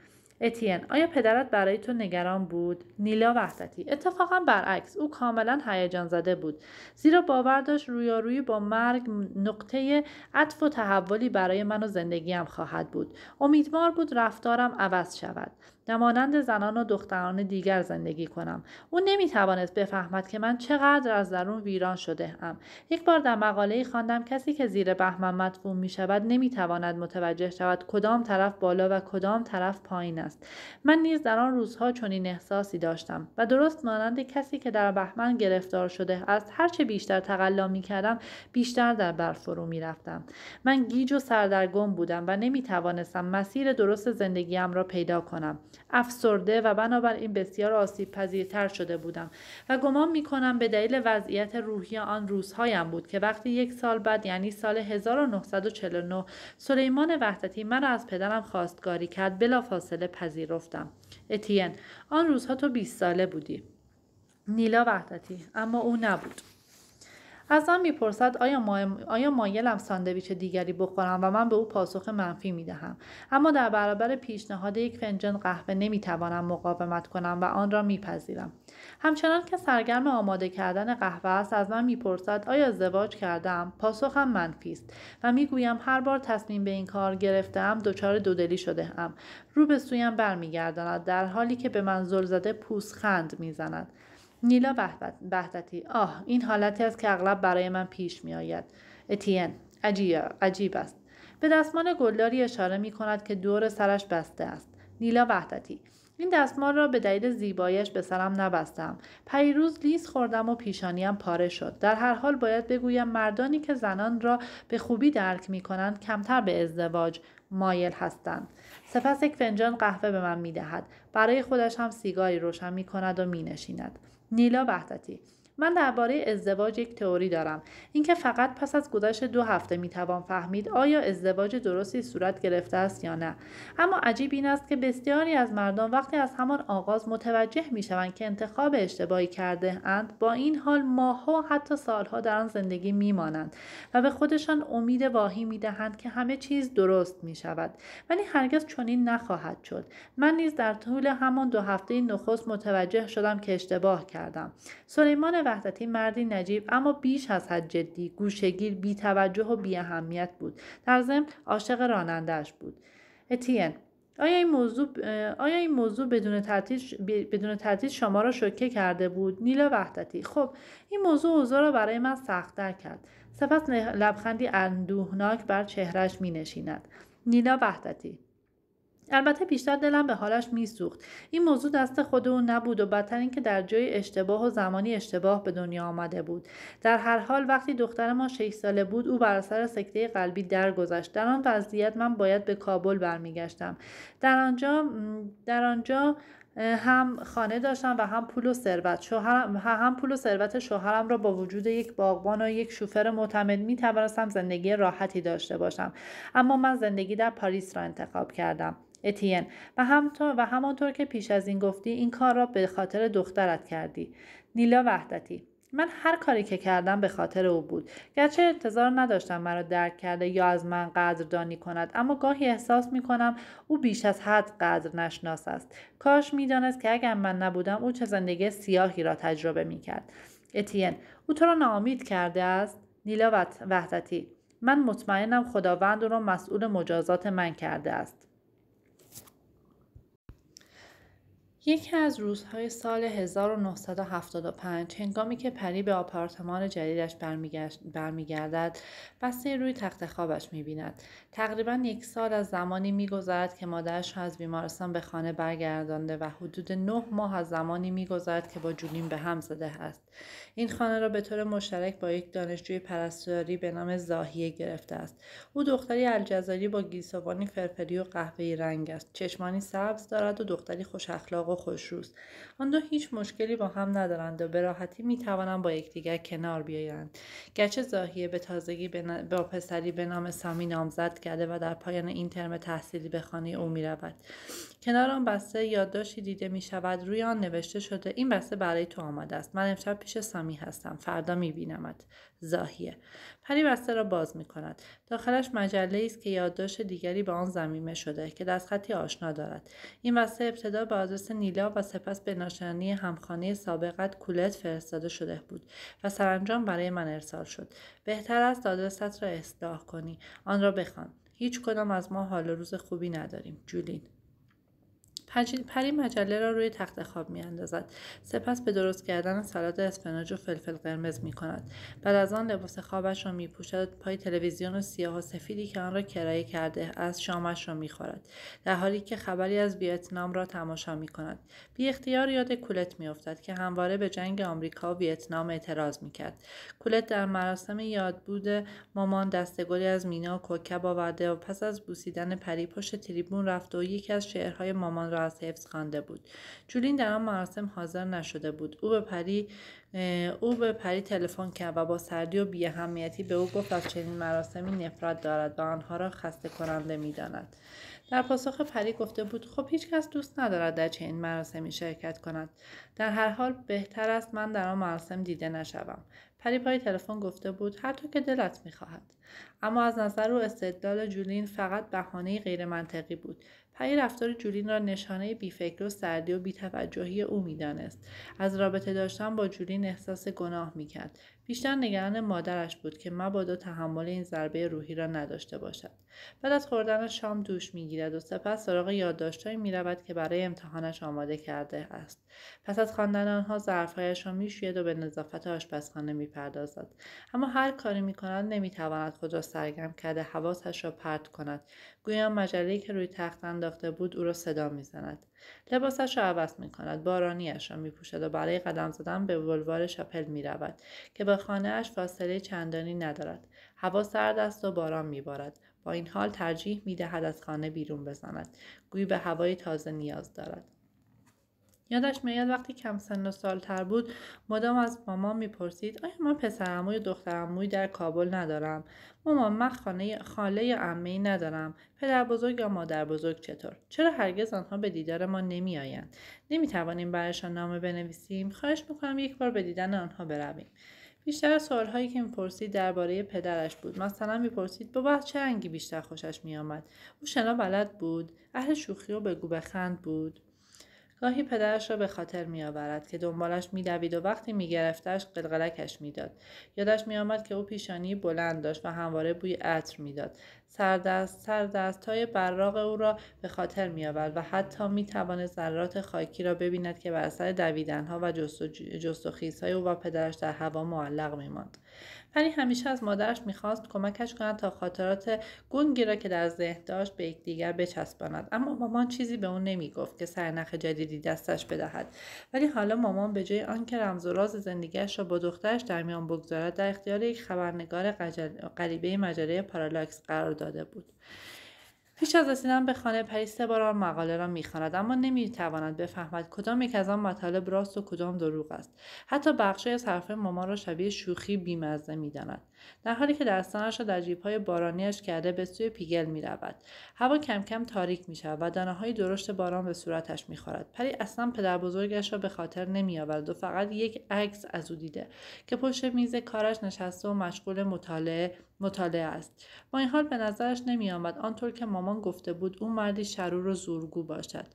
اتین آیا پدرت برای تو نگران بود نیلا وحدتی اتفاقا برعکس او کاملا هیجان زده بود زیرا باور داشت رویارویی با مرگ نقطه عطف و تحولی برای من و زندگیم خواهد بود امیدوار بود رفتارم عوض شود نمانند مانند زنان و دختران دیگر زندگی کنم او نمیتوانست بفهمد که من چقدر از درون ویران شده ام یک بار در مقاله خواندم کسی که زیر بهمن مدفون می شود نمیتواند متوجه شود کدام طرف بالا و کدام طرف پایین است من نیز در آن روزها چنین احساسی داشتم و درست مانند کسی که در بهمن گرفتار شده است هرچه بیشتر تقلا کردم بیشتر در برفرو رفتم من گیج و سردرگم بودم و نمیتوانستم مسیر درست زندگیم را پیدا کنم افسرده و بنابراین بسیار آسیب پذیرتر شده بودم و گمان می کنم به دلیل وضعیت روحی آن روزهایم بود که وقتی یک سال بعد یعنی سال 1949 سلیمان وحدتی مرا از پدرم خواستگاری کرد بلافاصله پذیرفتم اتین آن روزها تو 20 ساله بودی نیلا وحدتی اما او نبود از من میپرسد آیا, آیا مایلم ساندویچ دیگری بخورم و من به او پاسخ منفی میدهم اما در برابر پیشنهاد یک فنجان قهوه نمیتوانم مقاومت کنم و آن را میپذیرم همچنان که سرگرم آماده کردن قهوه است از من میپرسد آیا ازدواج کردم پاسخم منفی است و میگویم هر بار تصمیم به این کار گرفتم دچار دودلی شده ام رو به سویم برمیگرداند در حالی که به من زل زده پوسخند میزند نیلا وحدتی آه این حالتی است که اغلب برای من پیش می آید اتین عجیب است به دستمان گلداری اشاره می کند که دور سرش بسته است نیلا وحدتی این دستمال را به دلیل زیبایش به سرم نبستم پیروز لیس خوردم و پیشانیم پاره شد در هر حال باید بگویم مردانی که زنان را به خوبی درک می کنند کمتر به ازدواج مایل هستند سپس یک فنجان قهوه به من می دهد برای خودش هم سیگاری روشن می کند و می نشیند نیلا وحدتی من درباره ازدواج یک تئوری دارم اینکه فقط پس از گذشت دو هفته میتوان فهمید آیا ازدواج درستی صورت گرفته است یا نه اما عجیب این است که بسیاری از مردان وقتی از همان آغاز متوجه میشوند که انتخاب اشتباهی کرده اند با این حال ماهها حتی سالها در آن زندگی میمانند و به خودشان امید واهی میدهند که همه چیز درست میشود ولی هرگز چنین نخواهد شد من نیز در طول همان دو هفته نخست متوجه شدم که اشتباه کردم سلیمان وحدتی مردی نجیب اما بیش از حد جدی گوشگیر بیتوجه و بیاهمیت بود در ضمن عاشق رانندهاش بود اتین آیا این موضوع آیا این موضوع بدون ترتیش بدون شما را شوکه کرده بود نیلا وحدتی خب این موضوع اوضاع را برای من سختتر کرد سپس لبخندی اندوهناک بر چهرش می نشیند نیلا وحدتی البته بیشتر دلم به حالش میسوخت این موضوع دست خود او نبود و بدتر اینکه در جای اشتباه و زمانی اشتباه به دنیا آمده بود در هر حال وقتی دختر ما شش ساله بود او بر اثر سکته قلبی درگذشت در آن وضعیت من باید به کابل برمیگشتم در آنجا در آنجا هم خانه داشتم و هم پول و ثروت شوهرم هم پول و ثروت شوهرم را با وجود یک باغبان و یک شوفر معتمد می توانستم زندگی راحتی داشته باشم اما من زندگی در پاریس را انتخاب کردم اتین و همانطور, و همانطور که پیش از این گفتی این کار را به خاطر دخترت کردی نیلا وحدتی من هر کاری که کردم به خاطر او بود گرچه انتظار نداشتم مرا درک کرده یا از من قدردانی کند اما گاهی احساس می کنم او بیش از حد قدر نشناس است کاش میدانست که اگر من نبودم او چه زندگی سیاهی را تجربه می کرد اتین او تو را ناامید کرده است نیلا وحدتی من مطمئنم خداوند او را مسئول مجازات من کرده است یکی از روزهای سال 1975 هنگامی که پری به آپارتمان جدیدش برمیگردد بسته روی تخت خوابش میبیند تقریبا یک سال از زمانی میگذرد که مادرش را از بیمارستان به خانه برگردانده و حدود نه ماه از زمانی میگذرد که با جولین به هم زده است این خانه را به طور مشترک با یک دانشجوی پرستاری به نام زاهیه گرفته است او دختری الجزایری با گیسوانی فرفری و قهوه‌ای رنگ است چشمانی سبز دارد و دختری خوش اخلاق و خوشروست آن دو هیچ مشکلی با هم ندارند و به راحتی می توانند با یکدیگر کنار بیایند گرچه زاهیه به تازگی با پسری به نام سامی نامزد کرده و در پایان این ترم تحصیلی به خانه او می رود کنار آن بسته یادداشتی دیده می شود روی آن نوشته شده این بسته برای تو آمده است من امشب پیش سامی هستم فردا می بینمت زاهیه پری بسته را باز می کند. داخلش مجله است که یادداشت دیگری به آن زمینه شده که خطی آشنا دارد. این بسته ابتدا به آدرس نیلا و سپس به ناشنانی همخانه سابقت کولت فرستاده شده بود و سرانجام برای من ارسال شد. بهتر است آدرست را اصلاح کنی. آن را بخوان. هیچ کدام از ما حال روز خوبی نداریم. جولین پری مجله را روی تخت خواب می اندازد. سپس به درست کردن سالاد اسفناج و فلفل قرمز می کند. بعد از آن لباس خوابش را می پوشد پای تلویزیون سیاه و سفیدی که آن را کرایه کرده از شامش را می خورد. در حالی که خبری از ویتنام را تماشا می کند. بی اختیار یاد کولت می افتد که همواره به جنگ آمریکا و ویتنام اعتراض می کرد. کولت در مراسم یادبود مامان دستگلی از مینا و کوکب آورده و پس از بوسیدن پری پشت تریبون رفت و یکی از شعرهای مامان را از حفظ بود جولین در آن مراسم حاضر نشده بود او به پری او به پری تلفن کرد و با سردی و بیاهمیتی به او گفت از چنین مراسمی نفرت دارد و آنها را خسته کننده میداند در پاسخ پری گفته بود خب هیچکس دوست ندارد در چنین مراسمی شرکت کند در هر حال بهتر است من در آن مراسم دیده نشوم پری پای تلفن گفته بود هر که دلت میخواهد اما از نظر او استدلال جولین فقط بهانه غیرمنطقی بود پری رفتار جولین را نشانه بیفکر و سردی و بیتوجهی او میدانست از رابطه داشتن با جولین احساس گناه میکرد بیشتر نگران مادرش بود که مبادا تحمل این ضربه روحی را نداشته باشد بعد از خوردن شام دوش میگیرد و سپس سراغ یادداشتهایی میرود که برای امتحانش آماده کرده است پس از خواندن آنها ظرفهایش را میشوید و به نظافت آشپزخانه میپردازد اما هر کاری میکند نمیتواند خود را سرگرم کرده حواسش را پرت کند گویا مجلهای که روی تخت انداخته بود او را صدا میزند لباسش را عوض می کند بارانیش را می پوشد و برای قدم زدن به بلوار شاپل می رود که به خانهاش فاصله چندانی ندارد هوا سرد است و باران می بارد. با این حال ترجیح می دهد از خانه بیرون بزند گویی به هوای تازه نیاز دارد یادش میاد وقتی کم سن و سالتر بود مدام از مامان میپرسید آیا من و یا اموی در کابل ندارم مامان من خانه خاله یا ای ندارم پدر بزرگ یا مادر بزرگ چطور چرا هرگز آنها به دیدار ما نمیآیند نمیتوانیم برایشان نامه بنویسیم خواهش میکنم یک بار به دیدن آنها برویم بیشتر هایی که میپرسید درباره پدرش بود مثلا میپرسید بابا چه رنگی بیشتر خوشش میآمد او شنا بلد بود اهل شوخی و بگو بخند بود گاهی پدرش را به خاطر میآورد که دنبالش میدوید و وقتی میگرفتش قلقلکش میداد یادش میآمد که او پیشانی بلند داشت و همواره بوی عطر میداد سردست سردست های براغ او را به خاطر می آورد و حتی می تواند ذرات خاکی را ببیند که بر سر ها و جست و های او و پدرش در هوا معلق می ماند. پنی همیشه از مادرش خواست کمکش کند تا خاطرات گونگی را که در ذهن داشت به یکدیگر بچسباند اما مامان چیزی به او گفت که سرنخ جدیدی دستش بدهد ولی حالا مامان به جای آنکه رمز و راز زندگیش را با دخترش در میان بگذارد در اختیار یک خبرنگار غریبه مجله پارالاکس قرار داده بود پیش از رسیدن به خانه سه بار آن مقاله را میخواند اما نمیتواند بفهمد کدام یک از آن مطالب راست و کدام دروغ است حتی بخشی از حرف مامان را شبیه شوخی بیمزه میداند در حالی که دستانش را در جیبهای بارانیش کرده به سوی پیگل می رود. هوا کم کم تاریک می شود و دانه های درشت باران به صورتش می خورد. پری اصلا پدر بزرگش را به خاطر نمی آورد و فقط یک عکس از او دیده که پشت میز کارش نشسته و مشغول مطالعه مطالعه است با این حال به نظرش نمی آمد آنطور که مامان گفته بود او مردی شرور و زورگو باشد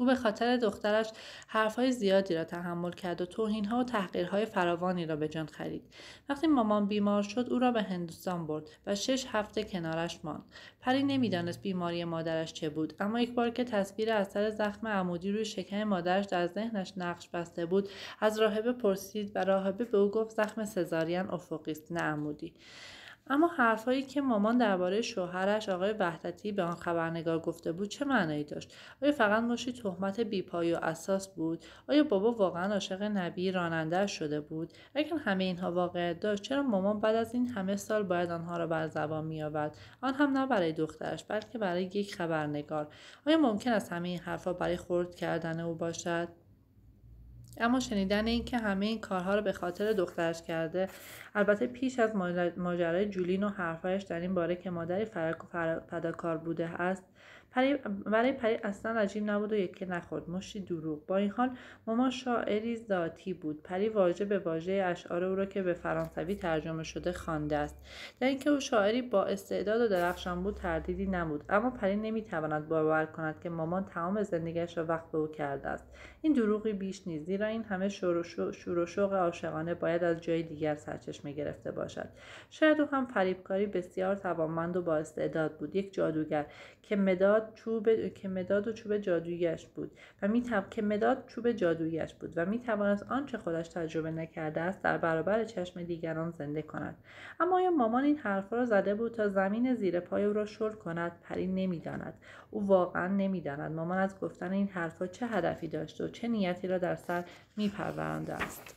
او به خاطر دخترش حرفهای زیادی را تحمل کرد و توهینها و تحقیرهای فراوانی را به جان خرید وقتی مامان بیمار شد او را به هندوستان برد و شش هفته کنارش ماند پری نمیدانست بیماری مادرش چه بود اما یک بار که تصویر اثر زخم عمودی روی شکم مادرش در ذهنش نقش بسته بود از راهبه پرسید و راهبه به او گفت زخم سزارین افقی است نه عمودی اما حرفهایی که مامان درباره شوهرش آقای وحدتی به آن خبرنگار گفته بود چه معنایی داشت آیا فقط مشی تهمت بیپای و اساس بود آیا بابا واقعا عاشق نبی راننده شده بود اگر همه اینها واقعیت داشت چرا مامان بعد از این همه سال باید آنها را بر زبان میآورد آن هم نه برای دخترش بلکه برای یک خبرنگار آیا ممکن است همه این حرفها برای خورد کردن او باشد اما شنیدن اینکه همه این کارها را به خاطر دخترش کرده البته پیش از ماجرای جولین و حرفایش در این باره که مادری فرق و فداکار بوده است پری برای پری اصلا عجیب نبود و یکی نخورد مشتی دروغ با این حال ماما شاعری ذاتی بود پری واژه به واژه اشعار او را که به فرانسوی ترجمه شده خوانده است در اینکه او شاعری با استعداد و درخشان بود تردیدی نبود اما پری نمیتواند باور کند که مامان تمام زندگیش را وقت به او کرده است این دروغی بیش نیست زیرا این همه شور و شوق عاشقانه باید از جای دیگر سرچشمه گرفته باشد شاید او هم فریبکاری بسیار توانمند و با استعداد بود یک جادوگر که مداد مداد چوب که مداد و چوب جادوییش بود و می که مداد چوب جادوییش بود و می توانست آنچه خودش تجربه نکرده است در برابر چشم دیگران زنده کند اما آیا مامان این حرفها را زده بود تا زمین زیر پای او را شل کند پری نمیداند او واقعا نمیداند مامان از گفتن این حرفها چه هدفی داشته و چه نیتی را در سر میپرورانده است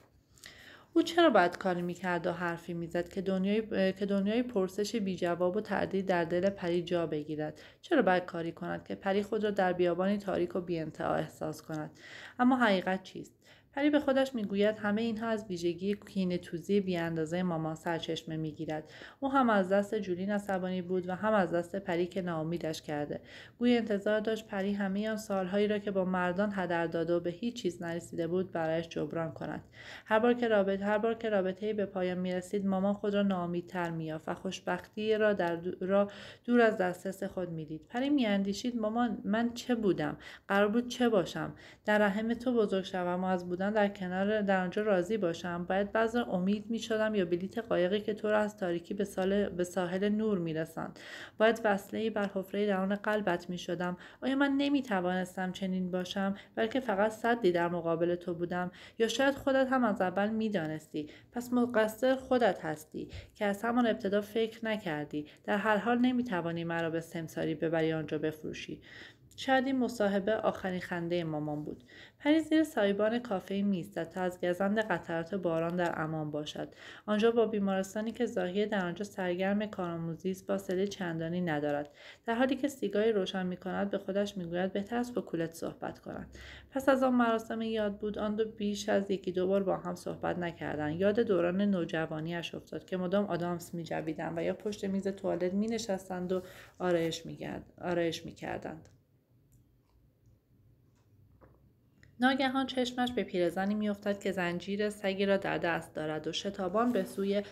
او چرا باید کاری میکرد و حرفی میزد که دنیای که دنیای پرسش بی جواب و تردید در دل پری جا بگیرد چرا باید کاری کند که پری خود را در بیابانی تاریک و بی انتها احساس کند اما حقیقت چیست پری به خودش میگوید همه اینها از ویژگی کینه توزی بیاندازه مامان سرچشمه میگیرد او هم از دست جولین نصبانی بود و هم از دست پری که ناامیدش کرده گوی انتظار داشت پری همه آن سالهایی را که با مردان هدر داده و به هیچ چیز نرسیده بود برایش جبران کند هر بار که رابطه هر بار که رابطه به پایان میرسید مامان خود را ناامیدتر مییافت و خوشبختی را در را دور از دسترس خود میدید پری میاندیشید مامان من چه بودم قرار بود چه باشم در رحم تو بزرگ شوم از بود بودن در کنار در آنجا راضی باشم باید بعض امید می شدم یا بلیت قایقی که تو را از تاریکی به, ساحل نور می رسند باید وصله بر حفره درون قلبت می شدم آیا من نمی توانستم چنین باشم بلکه فقط صدی در مقابل تو بودم یا شاید خودت هم از اول می دانستی پس مقصر خودت هستی که از همان ابتدا فکر نکردی در هر حال نمی توانی مرا به سمساری ببری آنجا بفروشی شاید مصاحبه آخرین خنده مامان بود هری زیر سایبان کافه میایستد تا از گزند قطرات باران در امان باشد آنجا با بیمارستانی که زاهیه در آنجا سرگرم کارآموزی است فاصله چندانی ندارد در حالی که سیگاری روشن کند به خودش میگوید بهتر است با کولت صحبت کنند پس از آن مراسم یاد بود آن دو بیش از یکی دو بار با هم صحبت نکردند یاد دوران نوجوانیاش افتاد که مدام آدامس میجویدند و یا پشت میز توالت مینشستند و آرایش میکردند ناگهان چشمش به پیرزنی میافتد که زنجیر سگی را در دست دارد و شتابان به سوی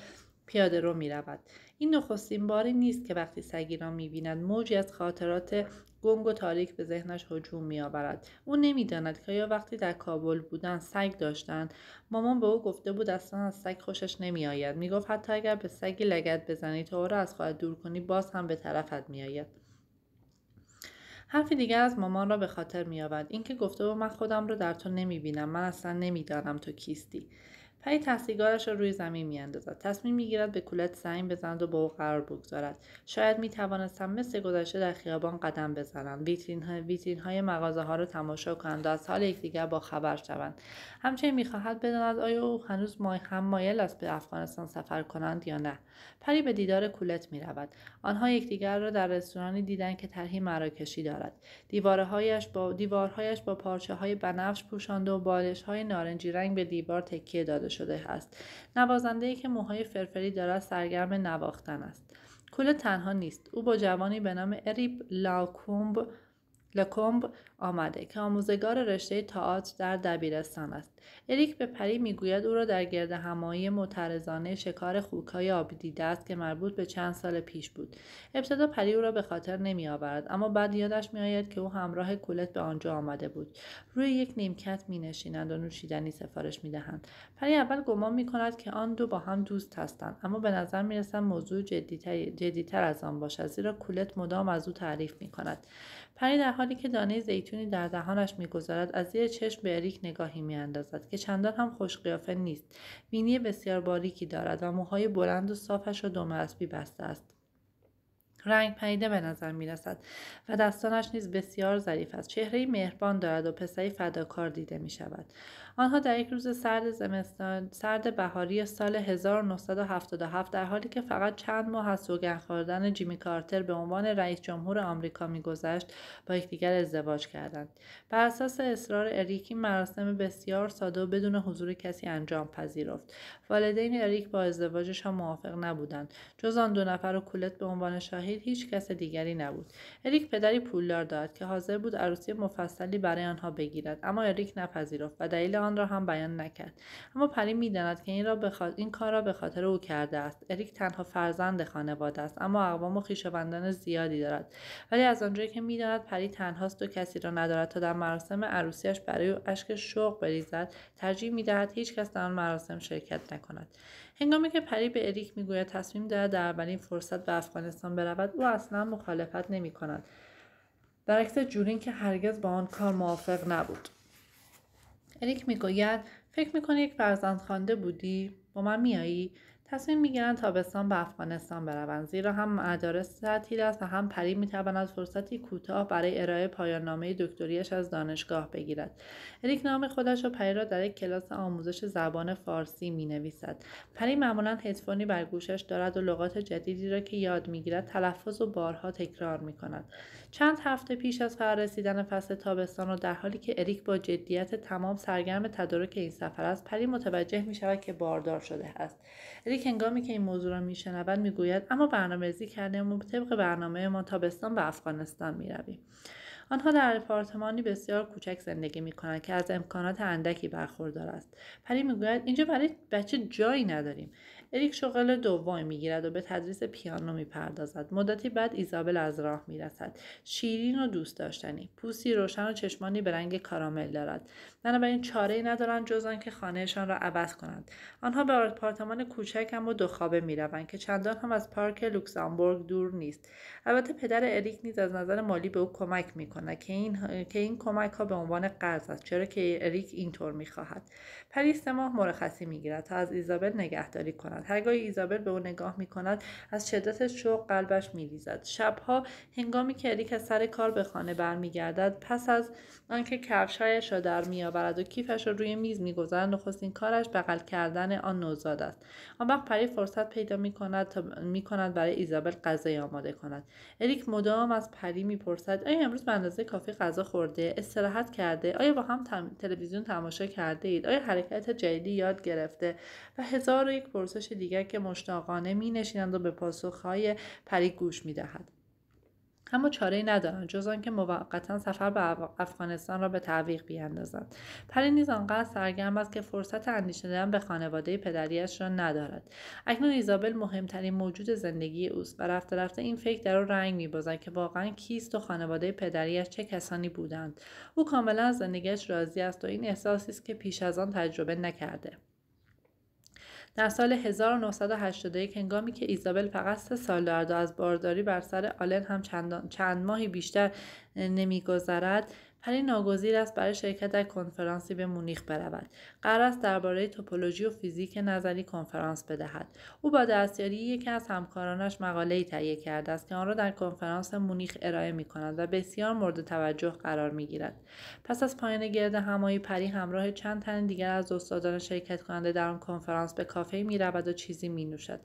پیاده رو می رود. این نخستین باری نیست که وقتی سگی را می بیند موجی از خاطرات گنگ و تاریک به ذهنش هجوم می آورد. او داند که یا وقتی در کابل بودن سگ داشتند مامان به او گفته بود اصلا از سگ خوشش می میگفت حتی اگر به سگی لگت بزنی تا او را از خواهد دور کنی باز هم به طرفت میآید حرف دیگر از مامان را به خاطر می میآورد اینکه گفته با من خودم را در تو بینم. من اصلا نمیدانم تو کیستی پی تحصیلگارش را روی زمین می اندازد. تصمیم گیرد به کولت سنگ بزند و با او قرار بگذارد شاید توانستم مثل گذشته در خیابان قدم بزنم ویترین های, های مغازه ها را تماشا کنند و از حال یکدیگر با خبر شوند همچنین خواهد بداند آیا او هنوز مای هم مایل است به افغانستان سفر کنند یا نه پری به دیدار کولت می رود. آنها یکدیگر را در رستورانی دیدند که طرحی مراکشی دارد. دیوارهایش با دیوارهایش با پارچه های بنفش پوشانده و بالش های نارنجی رنگ به دیوار تکیه داده شده است. نوازنده ای که موهای فرفری دارد سرگرم نواختن است. کولت تنها نیست. او با جوانی به نام اریب لاکومب لکومب آمده که آموزگار رشته تئاتر در دبیرستان است اریک به پری میگوید او را در گرد همایی معترضانه شکار خوکهای آبی دیده است که مربوط به چند سال پیش بود ابتدا پری او را به خاطر آورد اما بعد یادش میآید که او همراه کولت به آنجا آمده بود روی یک نیمکت مینشینند و نوشیدنی سفارش میدهند پری اول گمان میکند که آن دو با هم دوست هستند اما به نظر میرسد موضوع جدیتر, جدیتر از آن باشد زیرا کولت مدام از او تعریف میکند پری در حالی که دانه زیتونی در دهانش میگذارد از زیر چشم به اریک نگاهی میاندازد که چندان هم قیافه نیست بینی بسیار باریکی دارد و موهای بلند و صافش را دم اسبی بسته است رنگ پریده به نظر می رسد و دستانش نیز بسیار ظریف است چهره مهربان دارد و پسری فداکار دیده می شود آنها در یک روز سرد زمستان سرد بهاری سال 1977 در حالی که فقط چند ماه از سوگن خوردن جیمی کارتر به عنوان رئیس جمهور آمریکا میگذشت با یکدیگر ازدواج کردند بر اساس اصرار اریک این مراسم بسیار ساده و بدون حضور کسی انجام پذیرفت والدین اریک با ازدواجشان موافق نبودند جز آن دو نفر و کولت به عنوان شاهد هیچ کس دیگری نبود اریک پدری پولدار دارد که حاضر بود عروسی مفصلی برای آنها بگیرد اما اریک نپذیرفت و دلیل را هم بیان نکرد اما پری میداند که این, را این کار را به خاطر او کرده است اریک تنها فرزند خانواده است اما اقوام و خویشاوندان زیادی دارد ولی از آنجایی که میداند پری تنهاست و کسی را ندارد تا در مراسم عروسیش برای او اشک شوق بریزد ترجیح میدهد هیچکس در آن مراسم شرکت نکند هنگامی که پری به اریک میگوید تصمیم دارد در اولین فرصت به افغانستان برود او اصلا مخالفت نمی کند. برعکس جولین که هرگز با آن کار موافق نبود اریک یعنی میگوید فکر میکنی یک فرزند خوانده بودی با من میایی تصمیم میگیرند تابستان به افغانستان بروند زیرا هم مدارس تعطیل است و هم پری میتواند فرصتی کوتاه برای ارائه پایاننامه دکتریش از دانشگاه بگیرد اریک نام خودش و پری را در یک کلاس آموزش زبان فارسی مینویسد پری معمولا هدفونی بر گوشش دارد و لغات جدیدی را که یاد میگیرد تلفظ و بارها تکرار میکند چند هفته پیش از فرا رسیدن فصل تابستان و در حالی که اریک با جدیت تمام سرگرم تدارک این سفر است پری متوجه میشود که باردار شده است ملک هنگامی که این موضوع را میشنود میگوید اما برنامهریزی کردیم و طبق برنامه ما تابستان به افغانستان میرویم آنها در آپارتمانی بسیار کوچک زندگی می کنند که از امکانات اندکی برخوردار است پری میگوید اینجا برای بچه جایی نداریم اریک شغل دوم میگیرد و به تدریس پیانو میپردازد مدتی بعد ایزابل از راه میرسد شیرین و دوست داشتنی پوستی روشن و چشمانی به رنگ کارامل دارد بنابراین ای ندارند جز که خانهشان را عوض کنند آنها به آپارتمان کوچک هم دو دوخوابه میروند که چندان هم از پارک لوکزامبورگ دور نیست البته پدر اریک نیز از نظر مالی به او کمک میکند که این که این کمک ها به عنوان قرض است چرا که اریک اینطور میخواهد پریست ماه مرخصی میگیرد تا از ایزابل نگهداری کند کند ایزابل به او نگاه می کند از شدت شوق قلبش ریزد شبها هنگامی که اریک از سر کار به خانه برمیگردد پس از آنکه کفشهایش را در میآورد و کیفش را روی میز میگذارد نخستین کارش بغل کردن آن نوزاد است آن وقت پری فرصت پیدا می کند تا می کند برای ایزابل غذای آماده کند اریک مدام از پری میپرسد آیا امروز به اندازه کافی غذا خورده استراحت کرده آیا با هم تلویزیون تماشا کرده اید آیا حرکت جدیدی یاد گرفته و هزار و یک پرسش دیگر که مشتاقانه می نشینند و به پاسخهای پری گوش می دهد. اما چاره ای ندارند جز آنکه موقتا سفر به افغانستان را به تعویق بیاندازند پری نیز آنقدر سرگرم است که فرصت اندیشیدن به خانواده پدریش را ندارد اکنون ایزابل مهمترین موجود زندگی اوست و رفته رفته این فکر در او رنگ میبازد که واقعا کیست و خانواده پدریش چه کسانی بودند او کاملا از زندگیش راضی است و این احساسی است که پیش از آن تجربه نکرده در سال 1981 هنگامی که ایزابل فقط سه سال دارد و از بارداری بر سر آلن هم چند ماهی بیشتر نمیگذرد پری ناگزیر است برای شرکت در کنفرانسی به مونیخ برود قرار است درباره توپولوژی و فیزیک نظری کنفرانس بدهد او با دستیاری یکی از همکارانش مقاله ای تهیه کرده است که آن را در کنفرانس مونیخ ارائه می کند و بسیار مورد توجه قرار می گیرد پس از پایان گرد همایی پری همراه چند تن دیگر از استادان شرکت کننده در آن کنفرانس به کافه می رود و چیزی می نوشد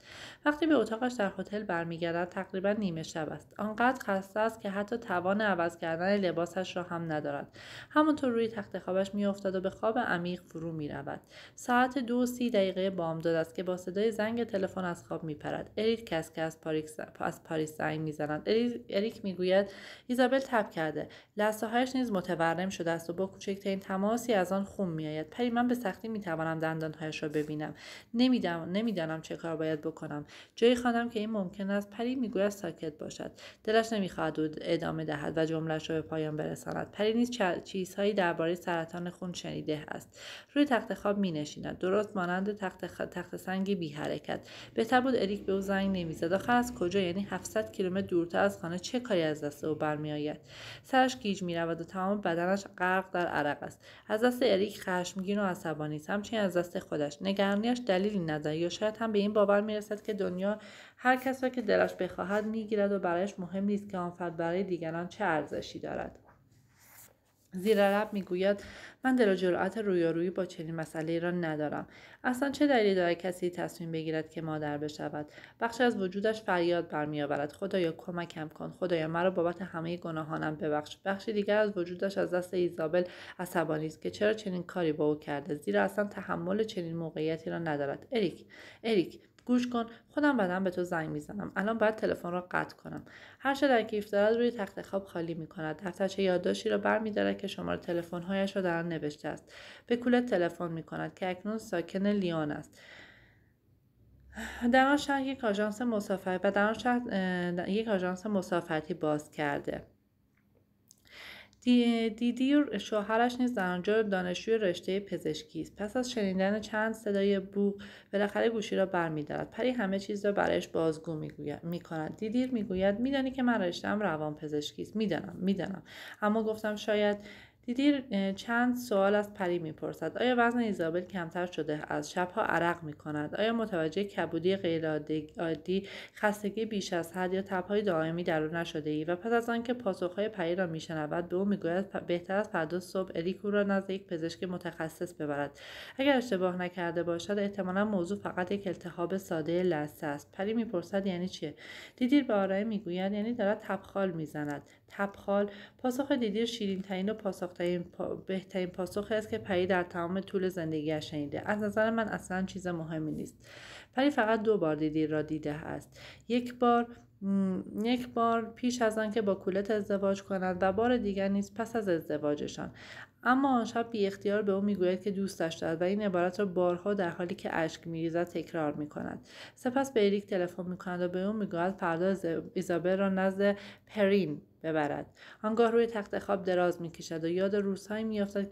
وقتی به اتاقش در هتل برمیگردد تقریبا نیمه شب است آنقدر خسته است که حتی توان عوض کردن لباسش را هم ندارد همانطور روی تخت خوابش میافتد و به خواب عمیق فرو میرود ساعت دو سی دقیقه بامداد است که با صدای زنگ تلفن از خواب میپرد اریک کس که از پاریس از پاریس زنگ میزند اریک میگوید ایزابل تب کرده هایش نیز متورم شده است و با کوچکترین تماسی از آن خون میآید پری من به سختی میتوانم دندانهایش را ببینم نمیدانم نمیدانم چه کار باید بکنم جایی خواندم که این ممکن است پری میگوید ساکت باشد دلش نمیخواهد او ادامه دهد و جملهاش را به پایان برساند پری نیز چیزهایی درباره سرطان خون شنیده است روی تخت خواب می نشیند درست مانند تخت, خ... تخت بی حرکت بهتر بود اریک به او زنگ نمیزد آخر از کجا یعنی 700 کیلومتر دورتر از خانه چه کاری از دست او برمیآید سرش گیج می رود و تمام بدنش غرق در عرق است از دست اریک خشمگین و عصبانی است همچنین از دست خودش نگرانیش دلیلی ندارد یا شاید هم به این باور میرسد که دنیا هر کس را که دلش بخواهد میگیرد و برایش مهم نیست که آن فرد برای دیگران چه ارزشی دارد زیر می میگوید من دل و جرأت رویارویی با چنین مسئله را ندارم اصلا چه دلیلی داره کسی تصمیم بگیرد که مادر بشود بخشی از وجودش فریاد برمیآورد خدایا کمکم کن خدایا مرا بابت همه گناهانم ببخش بخشی دیگر از وجودش از دست ایزابل عصبانی است که چرا چنین کاری با او کرده زیرا اصلا تحمل چنین موقعیتی را ندارد اریک اریک گوش کن خودم بعدم به تو زنگ میزنم الان باید تلفن را قطع کنم هر چه در کیف دارد روی تخت خواب خالی میکند دفترچه یادداشتی را برمیدارد که شماره تلفنهایش را در آن نوشته است به کولت تلفن میکند که اکنون ساکن لیان است در آن شهر یک آژانس و در آن شهر یک آژانس مسافرتی باز کرده دیدیر شوهرش نیز در آنجا دانشجوی رشته پزشکی است پس از شنیدن چند صدای بوغ بالاخره گوشی را برمیدارد پری همه چیز را برایش بازگو میکند دیدیر میگوید میدانی که من رشتهام روان پزشکی است میدانم میدانم اما گفتم شاید دیدیر چند سوال از پری میپرسد آیا وزن ایزابل کمتر شده از شبها عرق می کند آیا متوجه کبودی غیرعادی خستگی بیش از حد یا تبهای دائمی در او نشده ای و پس از آنکه پاسخهای پری را میشنود به او میگوید بهتر از فردا صبح الیکو را نزد یک پزشک متخصص ببرد اگر اشتباه نکرده باشد احتمالا موضوع فقط یک التهاب ساده لثه است پری میپرسد یعنی چیه دیدیر به آرای میگوید یعنی دارد تبخال میزند تبخال پاسخ دیدی شیرین ترین و پاسخ ترین پا... بهترین پاسخی است که پری در تمام طول زندگیش شنیده از نظر من اصلا چیز مهمی نیست پری فقط دو بار دیدی را دیده است یک بار یک بار پیش از که با کولت ازدواج کند و بار دیگر نیز پس از ازدواجشان اما آن شب بی اختیار به او میگوید که دوستش دارد و این عبارت را بارها در حالی که اشک میریزد تکرار میکند. سپس به اریک تلفن میکند و به او میگوید فردا ایزابل را نزد پرین ببرد آنگاه روی تخت خواب دراز میکشد و یاد روزهایی میافتد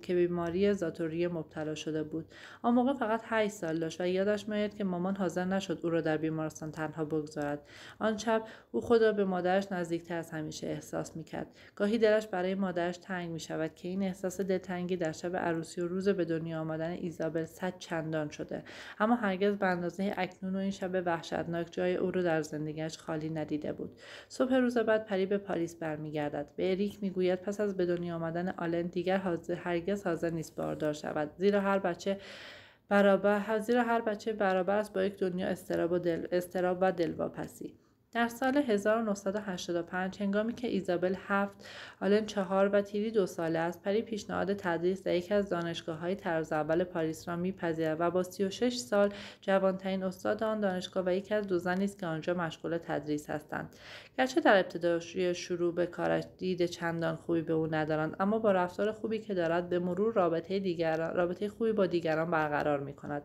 که بیماری زاتوریه مبتلا شده بود آن موقع فقط هشت سال داشت و یادش میآید که مامان حاضر نشد او را در بیمارستان تنها بگذارد آن شب او خود را به مادرش نزدیکتر از همیشه احساس میکرد گاهی دلش برای مادرش تنگ میشود که این احساس دلتنگی در شب عروسی و روز به دنیا آمدن ایزابل صد چندان شده اما هرگز به اندازه اکنون و این شب وحشتناک جای او را در زندگیش خالی ندیده بود صبح روز بعد پری به پاریس برمیگردد به اریک میگوید پس از به دنیا آمدن آلن دیگر حاضر هرگز حاضر نیست باردار شود زیرا هر بچه برابر هر بچه برابر است با یک دنیا استراب و دل استراب و دلواپسی در سال 1985 هنگامی که ایزابل هفت، آلن چهار و تیری دو ساله است، پری پیشنهاد تدریس در یکی از دانشگاه های طرز اول پاریس را میپذیرد و با 36 سال جوانترین استاد آن دانشگاه و یکی از دو زنی است که آنجا مشغول تدریس هستند. گرچه در ابتدای شروع به کارش دید چندان خوبی به او ندارند، اما با رفتار خوبی که دارد به مرور رابطه دیگران رابطه خوبی با دیگران برقرار می کند.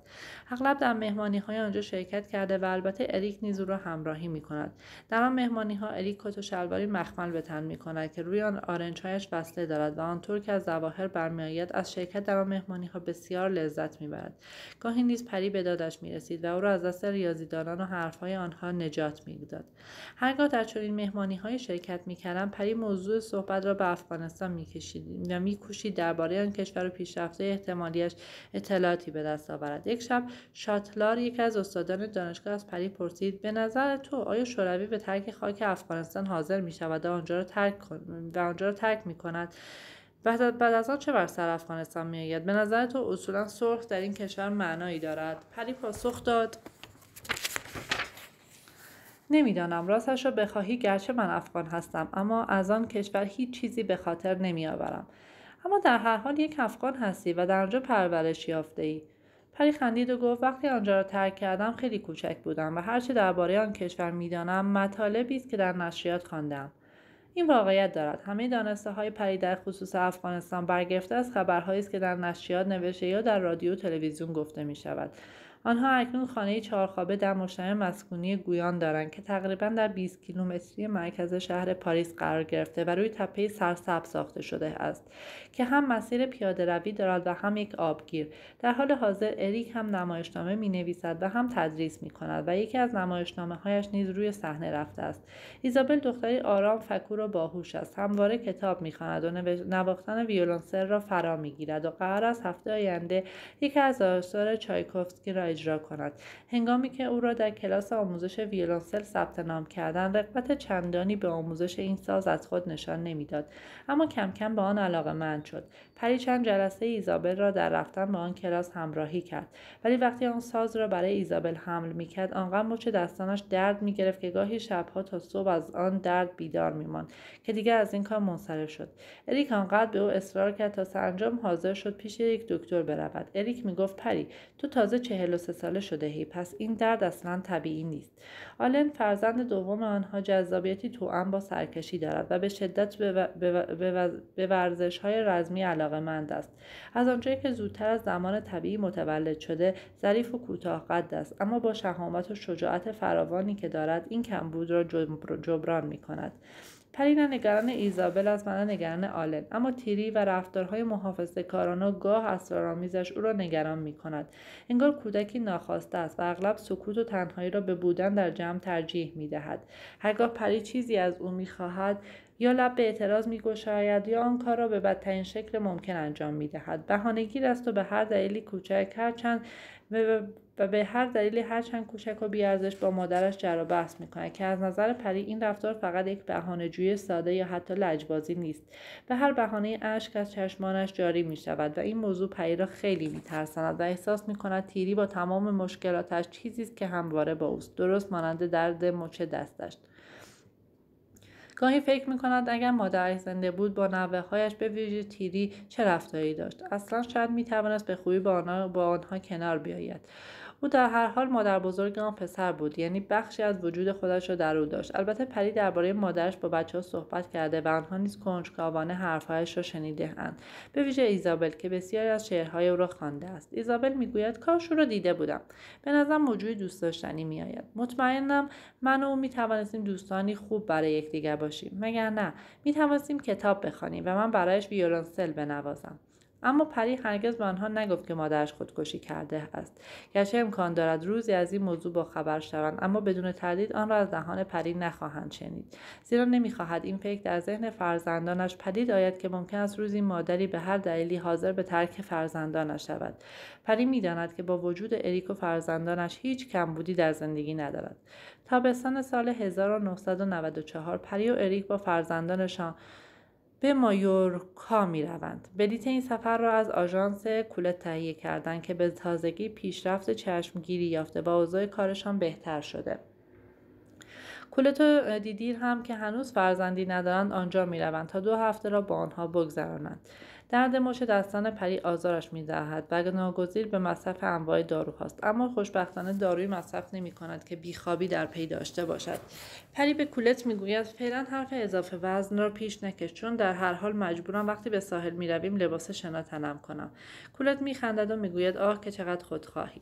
اغلب در مهمانی های آنجا شرکت کرده و البته اریک نیز او را همراهی می کند. در آن مهمانی ها اریک و شلواری مخمل به تن می کند که روی آن هایش بسته دارد و آنطور که از ظواهر برمیآید از شرکت در آن مهمانی ها بسیار لذت میبرد گاهی نیز پری به دادش می رسید و او را از دست ریاضیدانان و حرفهای آنها نجات میداد هرگاه در چنین مهمانی های شرکت میکردم پری موضوع صحبت را به افغانستان میکشید و میکوشید درباره آن کشور و پیشرفته احتمالیش اطلاعاتی به دست آورد یک شب شاتلار یکی از استادان دانشگاه از پری پرسید به نظر تو آیا شوروی به ترک خاک افغانستان حاضر می شود و آنجا را ترک, و آنجا ترک می کند بعد, بعد از آن چه بر سر افغانستان می آید؟ به نظر تو اصولا سرخ در این کشور معنایی دارد پری پاسخ داد نمیدانم راستش را بخواهی گرچه من افغان هستم اما از آن کشور هیچ چیزی به خاطر نمیآورم اما در هر حال یک افغان هستی و در آنجا پرورش یافته ای پری خندید و گفت وقتی آنجا را ترک کردم خیلی کوچک بودم و هرچه درباره آن کشور میدانم مطالبی است که در نشریات خواندم این واقعیت دارد همه دانسته های پری در خصوص افغانستان برگرفته از خبرهایی است که در نشریات نوشته یا در رادیو و تلویزیون گفته می شود آنها اکنون خانه چهارخوابه در مجتمع مسکونی گویان دارند که تقریبا در 20 کیلومتری مرکز شهر پاریس قرار گرفته و روی تپه سرسبز ساخته شده است که هم مسیر پیاده روی دارد و هم یک آبگیر در حال حاضر اریک هم نمایشنامه می نویسد و هم تدریس می کند و یکی از نمایشنامه هایش نیز روی صحنه رفته است ایزابل دختری آرام فکور و باهوش است همواره کتاب میخواند و نواختن ویولونسر را فرا میگیرد و قرار است هفته آینده یکی از آثار چایکوفسکی اجرا کند هنگامی که او را در کلاس آموزش ویولنسل ثبت نام کردن رغبت چندانی به آموزش این ساز از خود نشان نمیداد اما کم کم به آن علاقه مند شد پری چند جلسه ایزابل را در رفتن به آن کلاس همراهی کرد ولی وقتی آن ساز را برای ایزابل حمل میکرد آنقدر مچ دستانش درد میگرفت که گاهی شبها تا صبح از آن درد بیدار میماند که دیگر از این کار منصرف شد اریک آنقدر به او اصرار کرد تا سرانجام حاضر شد پیش یک دکتر برود اریک میگفت پری تو تازه چهل سه ساله هی پس این درد اصلا طبیعی نیست آلن فرزند دوم آنها جذابیتی توان با سرکشی دارد و به شدت به ورزش های رزمی علاقه مند است از آنجایی که زودتر از زمان طبیعی متولد شده ظریف و کوتاه قد است اما با شهامت و شجاعت فراوانی که دارد این کمبود را جبران می کند نه نگران ایزابل است و نه نگران آلن اما تیری و رفتارهای محافظه کارانه و گاه اسرارآمیزش او را نگران می کند انگار کودکی ناخواسته است و اغلب سکوت و تنهایی را به بودن در جمع ترجیح می دهد هرگاه پری چیزی از او می خواهد یا لب به اعتراض میگشاید یا آن کار را به بدترین شکل ممکن انجام میدهد بهانهگیر است و به هر دلیلی کوچک هرچند و به هر دلیلی چند کوچک و بیارزش با مادرش جر و بحث میکنه که از نظر پری این رفتار فقط یک جوی ساده یا حتی لجبازی نیست به هر بهانه اشک از چشمانش جاری میشود و این موضوع پری را خیلی میترساند و احساس میکند تیری با تمام مشکلاتش چیزی است که همواره با اوست درست مانند درد مچه دستش گاهی فکر می کند اگر مادرش زنده بود با نوههایش به ویژه تیری چه رفتاری داشت اصلا شاید می به خوبی با آنها, با آنها کنار بیاید او در هر حال مادر بزرگ آن پسر بود یعنی بخشی از وجود خودش را در او داشت البته پری درباره مادرش با بچه ها صحبت کرده و آنها نیز کنجکاوانه حرفهایش را شنیده اند به ویژه ایزابل که بسیاری از شعرهای او را خوانده است ایزابل میگوید کاش او را دیده بودم به نظر موجود دوست داشتنی میآید مطمئنم من و او میتوانستیم دوستانی خوب برای یکدیگر باشیم مگر نه میتوانستیم کتاب بخوانیم و من برایش ویولنسل بنوازم اما پری هرگز به آنها نگفت که مادرش خودکشی کرده است گرچه امکان دارد روزی از این موضوع با خبر شوند اما بدون تردید آن را از دهان پری نخواهند شنید زیرا نمیخواهد این فکر در ذهن فرزندانش پدید آید که ممکن است روزی مادری به هر دلیلی حاضر به ترک فرزندانش شود پری میداند که با وجود اریک و فرزندانش هیچ کمبودی در زندگی ندارد تابستان سال 1994 پری و اریک با فرزندانشان به مایورکا می روند. بلیت این سفر را از آژانس کولت تهیه کردند که به تازگی پیشرفت چشمگیری یافته و اوضاع کارشان بهتر شده. کولت و دیدیر هم که هنوز فرزندی ندارند آنجا می روند تا دو هفته را با آنها بگذرانند. درد مش دستان پری آزارش میدهد و ناگزیر به مصرف انواع هست. اما خوشبختانه داروی مصرف نمی کند که بیخوابی در پی داشته باشد پری به کولت میگوید فعلا حرف اضافه وزن را پیش نکش چون در هر حال مجبورم وقتی به ساحل میرویم لباس شنا تنم کنم کولت میخندد و میگوید آه که چقدر خودخواهی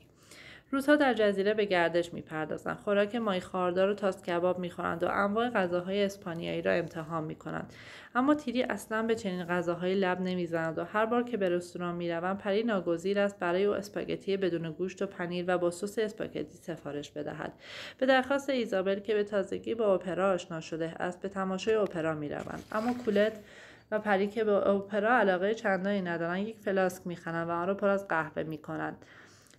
روزها در جزیره به گردش میپردازند خوراک مای خاردار و تاست کباب میخورند و انواع غذاهای اسپانیایی را امتحان میکنند اما تیری اصلا به چنین غذاهایی لب نمیزند و هر بار که به رستوران میروند پری ناگزیر است برای او اسپاگتی بدون گوشت و پنیر و با سس اسپاگتی سفارش بدهد به درخواست ایزابل که به تازگی با اپرا آشنا شده است به تماشای اپرا میروند اما کولت و پری که به اپرا علاقه چندانی ندارند یک فلاسک میخرند و آن را پر از قهوه میکنند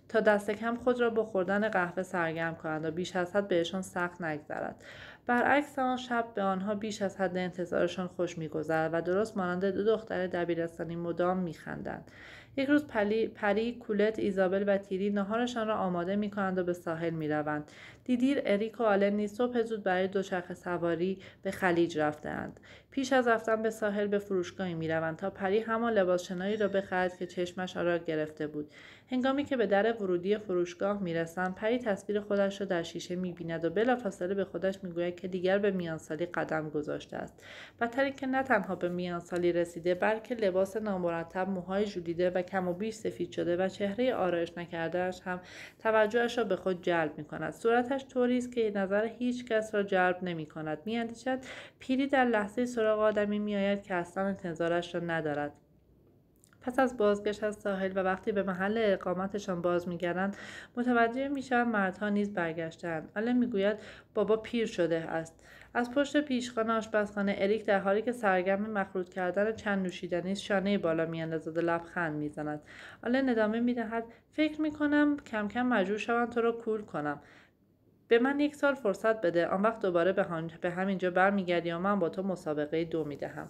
تا دست کم خود را با خوردن قهوه سرگرم کنند و بیش از حد بهشان سخت نگذرد برعکس آن شب به آنها بیش از حد انتظارشان خوش میگذرد و درست مانند دو دختر دبیرستانی مدام میخندند یک روز پلی، پری کولت ایزابل و تیری نهارشان را آماده می کنند و به ساحل می روند. دیدیر اریک و آلن صبح زود برای دوچرخه سواری به خلیج رفتهاند پیش از رفتن به ساحل به فروشگاهی می روند تا پری همان لباسشنایی را بخرد که چشمش آرا گرفته بود هنگامی که به در ورودی فروشگاه میرسند پری تصویر خودش را در شیشه میبیند و بلافاصله به خودش میگوید که دیگر به میانسالی قدم گذاشته است بدتر که نه تنها به میانسالی رسیده بلکه لباس نامرتب موهای ژولیده و کم و بیش سفید شده و چهره آرایش نکردهاش هم توجهش را به خود جلب میکند صورتش طوری است که نظر هیچ کس را جلب نمیکند میاندیشد پیری در لحظه سراغ آدمی میآید که اصلا انتظارش را ندارد پس از بازگشت از ساحل و وقتی به محل اقامتشان باز میگردند متوجه میشوند مردها نیز برگشتند آلن میگوید بابا پیر شده است از پشت پیشخانه آشپزخانه اریک در حالی که سرگرم مخلوط کردن چند نوشیدنی شانه بالا میاندازد و لبخند میزند آلن ادامه میدهد فکر میکنم کم کم مجبور شوم تو را کول کنم به من یک سال فرصت بده آن وقت دوباره به, به همینجا برمیگردی و من با تو مسابقه دو میدهم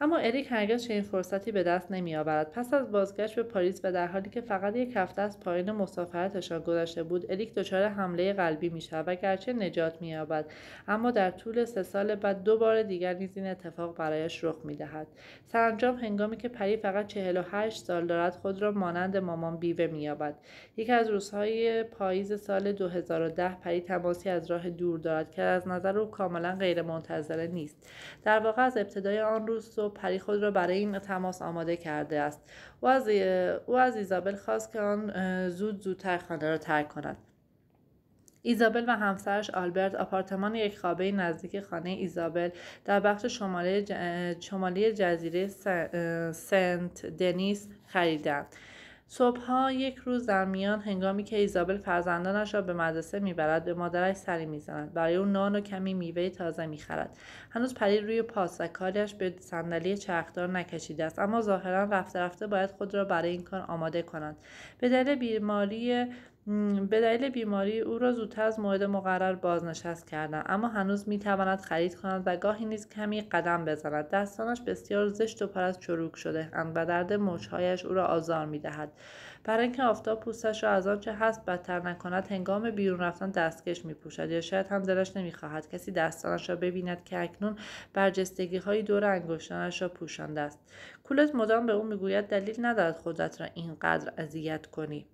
اما اریک هرگز چنین فرصتی به دست آورد پس از بازگشت به پاریس و در حالی که فقط یک هفته از پایین مسافرتشان گذشته بود اریک دچار حمله قلبی شود و گرچه نجات می مییابد اما در طول سه سال بعد دو بار دیگر نیز این اتفاق برایش رخ دهد سرانجام هنگامی که پری فقط 48 سال دارد خود را مانند مامان بیوه مییابد یکی از روزهای پاییز سال 2010 پری تماسی از راه دور دارد که از نظر او کاملا غیرمنتظره نیست در واقع از ابتدای آن روز و پری خود را برای این تماس آماده کرده است او از, او از ایزابل خواست که آن زود زودتر خانه را ترک کند ایزابل و همسرش آلبرت آپارتمان یک خوابه نزدیک خانه ایزابل در بخش شمالی, شمالی جزیره سنت دنیس خریدند صبحها یک روز در میان هنگامی که ایزابل فرزندانش را به مدرسه میبرد به مادرش سری میزند برای او نان و کمی میوه تازه میخرد هنوز پری روی پاس و کارش به صندلی چرخدار نکشیده است اما ظاهرا رفته رفته باید خود را برای این کار آماده کنند به دلیل بیماری به دلیل بیماری او را زودتر از موعد مقرر بازنشست کرده، اما هنوز میتواند خرید کند و گاهی نیز کمی قدم بزند دستانش بسیار زشت و پر از چروک شده اند و درد مچهایش او را آزار میدهد برای اینکه آفتاب پوستش را از آنچه هست بدتر نکند هنگام بیرون رفتن دستکش میپوشد یا شاید هم دلش نمیخواهد کسی دستانش را ببیند که اکنون های دور انگشتانش را پوشانده است کولت مدام به او میگوید دلیل ندارد خودت را اینقدر اذیت کنی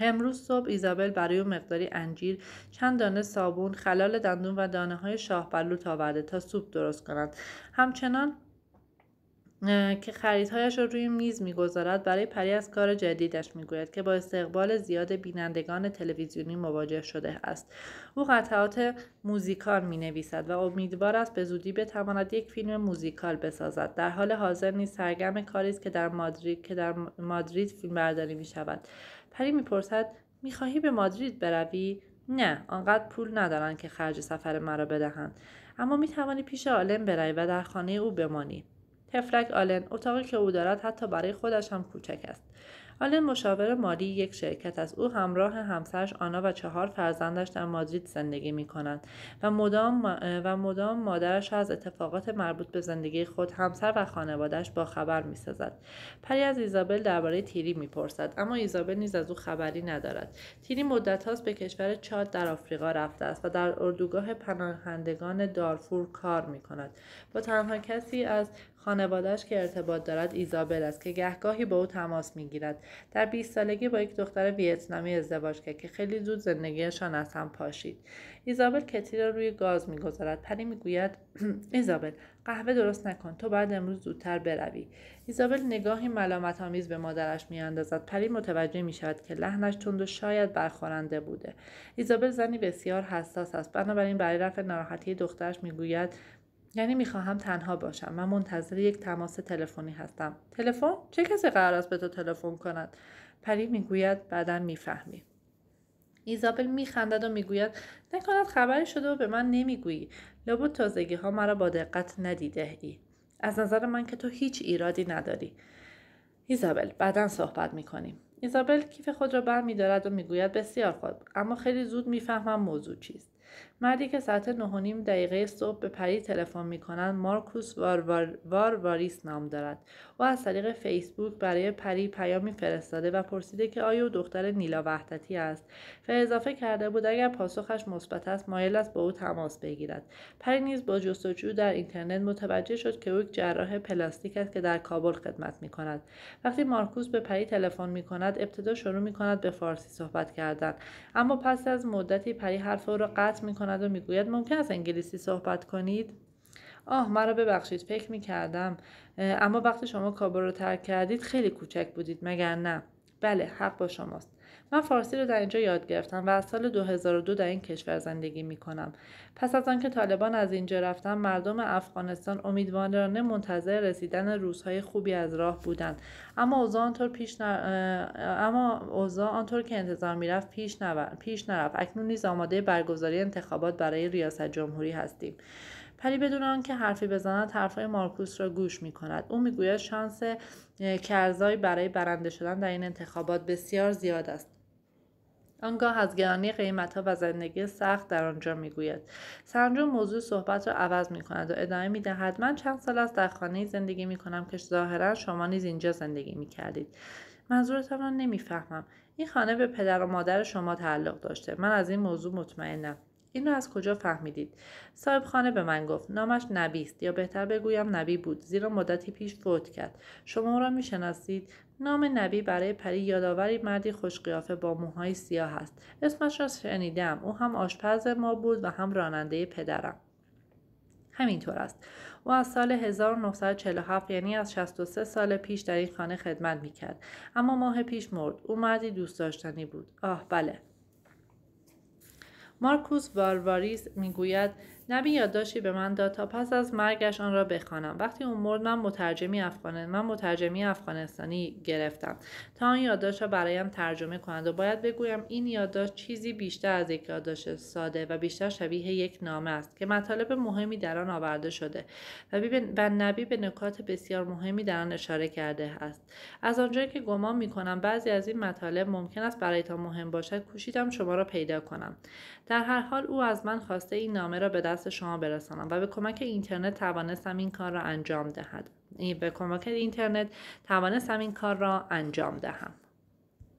امروز صبح ایزابل برای او مقداری انجیر چند دانه صابون خلال دندون و دانه های شاه آورده تا سوپ درست کنند همچنان که خریدهایش را روی میز میگذارد برای پری از کار جدیدش میگوید که با استقبال زیاد بینندگان تلویزیونی مواجه شده است او قطعات موزیکال می نویسد و امیدوار است به زودی بتواند یک فیلم موزیکال بسازد در حال حاضر نیز سرگرم کاری است که در مادرید که در مادرید فیلم می شود پری میپرسد میخواهی به مادرید بروی نه آنقدر پول ندارن که خرج سفر مرا بدهند اما میتوانی پیش آلن بروی و در خانه او بمانی تفرک آلن اتاقی که او دارد حتی برای خودش هم کوچک است آلن مشاور مالی یک شرکت است او همراه همسرش آنا و چهار فرزندش در مادرید زندگی می کنند و مدام, و مدام مادرش از اتفاقات مربوط به زندگی خود همسر و خانوادهش با خبر می سازد. پری از ایزابل درباره تیری می پرسد اما ایزابل نیز از او خبری ندارد تیری مدت هاست به کشور چاد در آفریقا رفته است و در اردوگاه پناهندگان دارفور کار می کند با تنها کسی از خانوادهش که ارتباط دارد ایزابل است که گهگاهی با او تماس میگیرد در 20 سالگی با یک دختر ویتنامی ازدواج کرد که خیلی زود زندگیشان از هم پاشید ایزابل کتی را روی گاز میگذارد پری میگوید <clears throat> ایزابل قهوه درست نکن تو بعد امروز زودتر بروی ایزابل نگاهی ملامت آمیز به مادرش میاندازد پری متوجه می شود که لحنش تند و شاید برخورنده بوده ایزابل زنی بسیار حساس است بنابراین برای رفع ناراحتی دخترش میگوید یعنی میخواهم تنها باشم من منتظر یک تماس تلفنی هستم تلفن چه کسی قرار است به تو تلفن کند پری میگوید بعدا میفهمی ایزابل میخندد و میگوید نکند خبری شده و به من نمیگویی لابد تازگی ها مرا با دقت ندیده ای از نظر من که تو هیچ ایرادی نداری ایزابل بعدا صحبت میکنیم ایزابل کیف خود را برمیدارد و میگوید بسیار خوب اما خیلی زود میفهمم موضوع چیست مردی که ساعت نیم دقیقه صبح به پری تلفن کنند مارکوس وارواریس نام دارد او از طریق فیسبوک برای پری پیامی فرستاده و پرسیده که آیا او دختر نیلا وحدتی است و اضافه کرده بود اگر پاسخش مثبت است مایل است با او تماس بگیرد پری نیز با جستجو در اینترنت متوجه شد که او یک جراح پلاستیک است که در کابل خدمت کند وقتی مارکوس به پری تلفن کند ابتدا شروع میکند به فارسی صحبت کردن اما پس از مدتی پری حرف او را قطع کند میکند و میگوید ممکن است انگلیسی صحبت کنید آه مرا ببخشید فکر میکردم اما وقتی شما کابل رو ترک کردید خیلی کوچک بودید مگر نه بله حق با شماست من فارسی رو در اینجا یاد گرفتم و از سال 2002 در این کشور زندگی می کنم. پس از آنکه طالبان از اینجا رفتن مردم افغانستان امیدوارانه منتظر رسیدن روزهای خوبی از راه بودند اما اوضاع آنطور پیش اما اوضاع آنطور که انتظار میرفت پیش, پیش نرفت اکنون نیز آماده برگزاری انتخابات برای ریاست جمهوری هستیم پری بدون آنکه حرفی بزند حرفهای مارکوس را گوش می کند او میگوید شانس کرزای برای برنده شدن در این انتخابات بسیار زیاد است آنگاه از گرانی ها و زندگی سخت در آنجا میگوید سرانجام موضوع صحبت را عوض می کند و ادامه می دهد من چند سال است در خانه زندگی می کنم که ظاهرا شما نیز اینجا زندگی می کردید منظورتان را نمیفهمم این خانه به پدر و مادر شما تعلق داشته من از این موضوع مطمئنم این را از کجا فهمیدید صاحب خانه به من گفت نامش نبی است یا بهتر بگویم نبی بود زیرا مدتی پیش فوت کرد شما او را میشناسید نام نبی برای پری یادآوری مردی خوشقیافه با موهای سیاه است اسمش را شنیدم او هم آشپز ما بود و هم راننده پدرم همینطور است او از سال 1947 یعنی از 63 سال پیش در این خانه خدمت میکرد اما ماه پیش مرد او مردی دوست داشتنی بود آه بله مارکوس والواریس میگوید نبی یادداشتی به من داد تا پس از مرگش آن را بخوانم وقتی اون مرد من مترجمی افغان من مترجمی افغانستانی گرفتم تا آن یادداشت را برایم ترجمه کنند و باید بگویم این یادداشت چیزی بیشتر از یک یادداشت ساده و بیشتر شبیه یک نامه است که مطالب مهمی در آن آورده شده و, و نبی به نکات بسیار مهمی در آن اشاره کرده است از آنجایی که گمان میکنم بعضی از این مطالب ممکن است برایتان مهم باشد کوشیدم شما را پیدا کنم در هر حال او از من خواسته این نامه را به دست شما برسانم و به کمک اینترنت توانستم این کار را انجام دهد به کمک اینترنت توانستم این کار را انجام دهم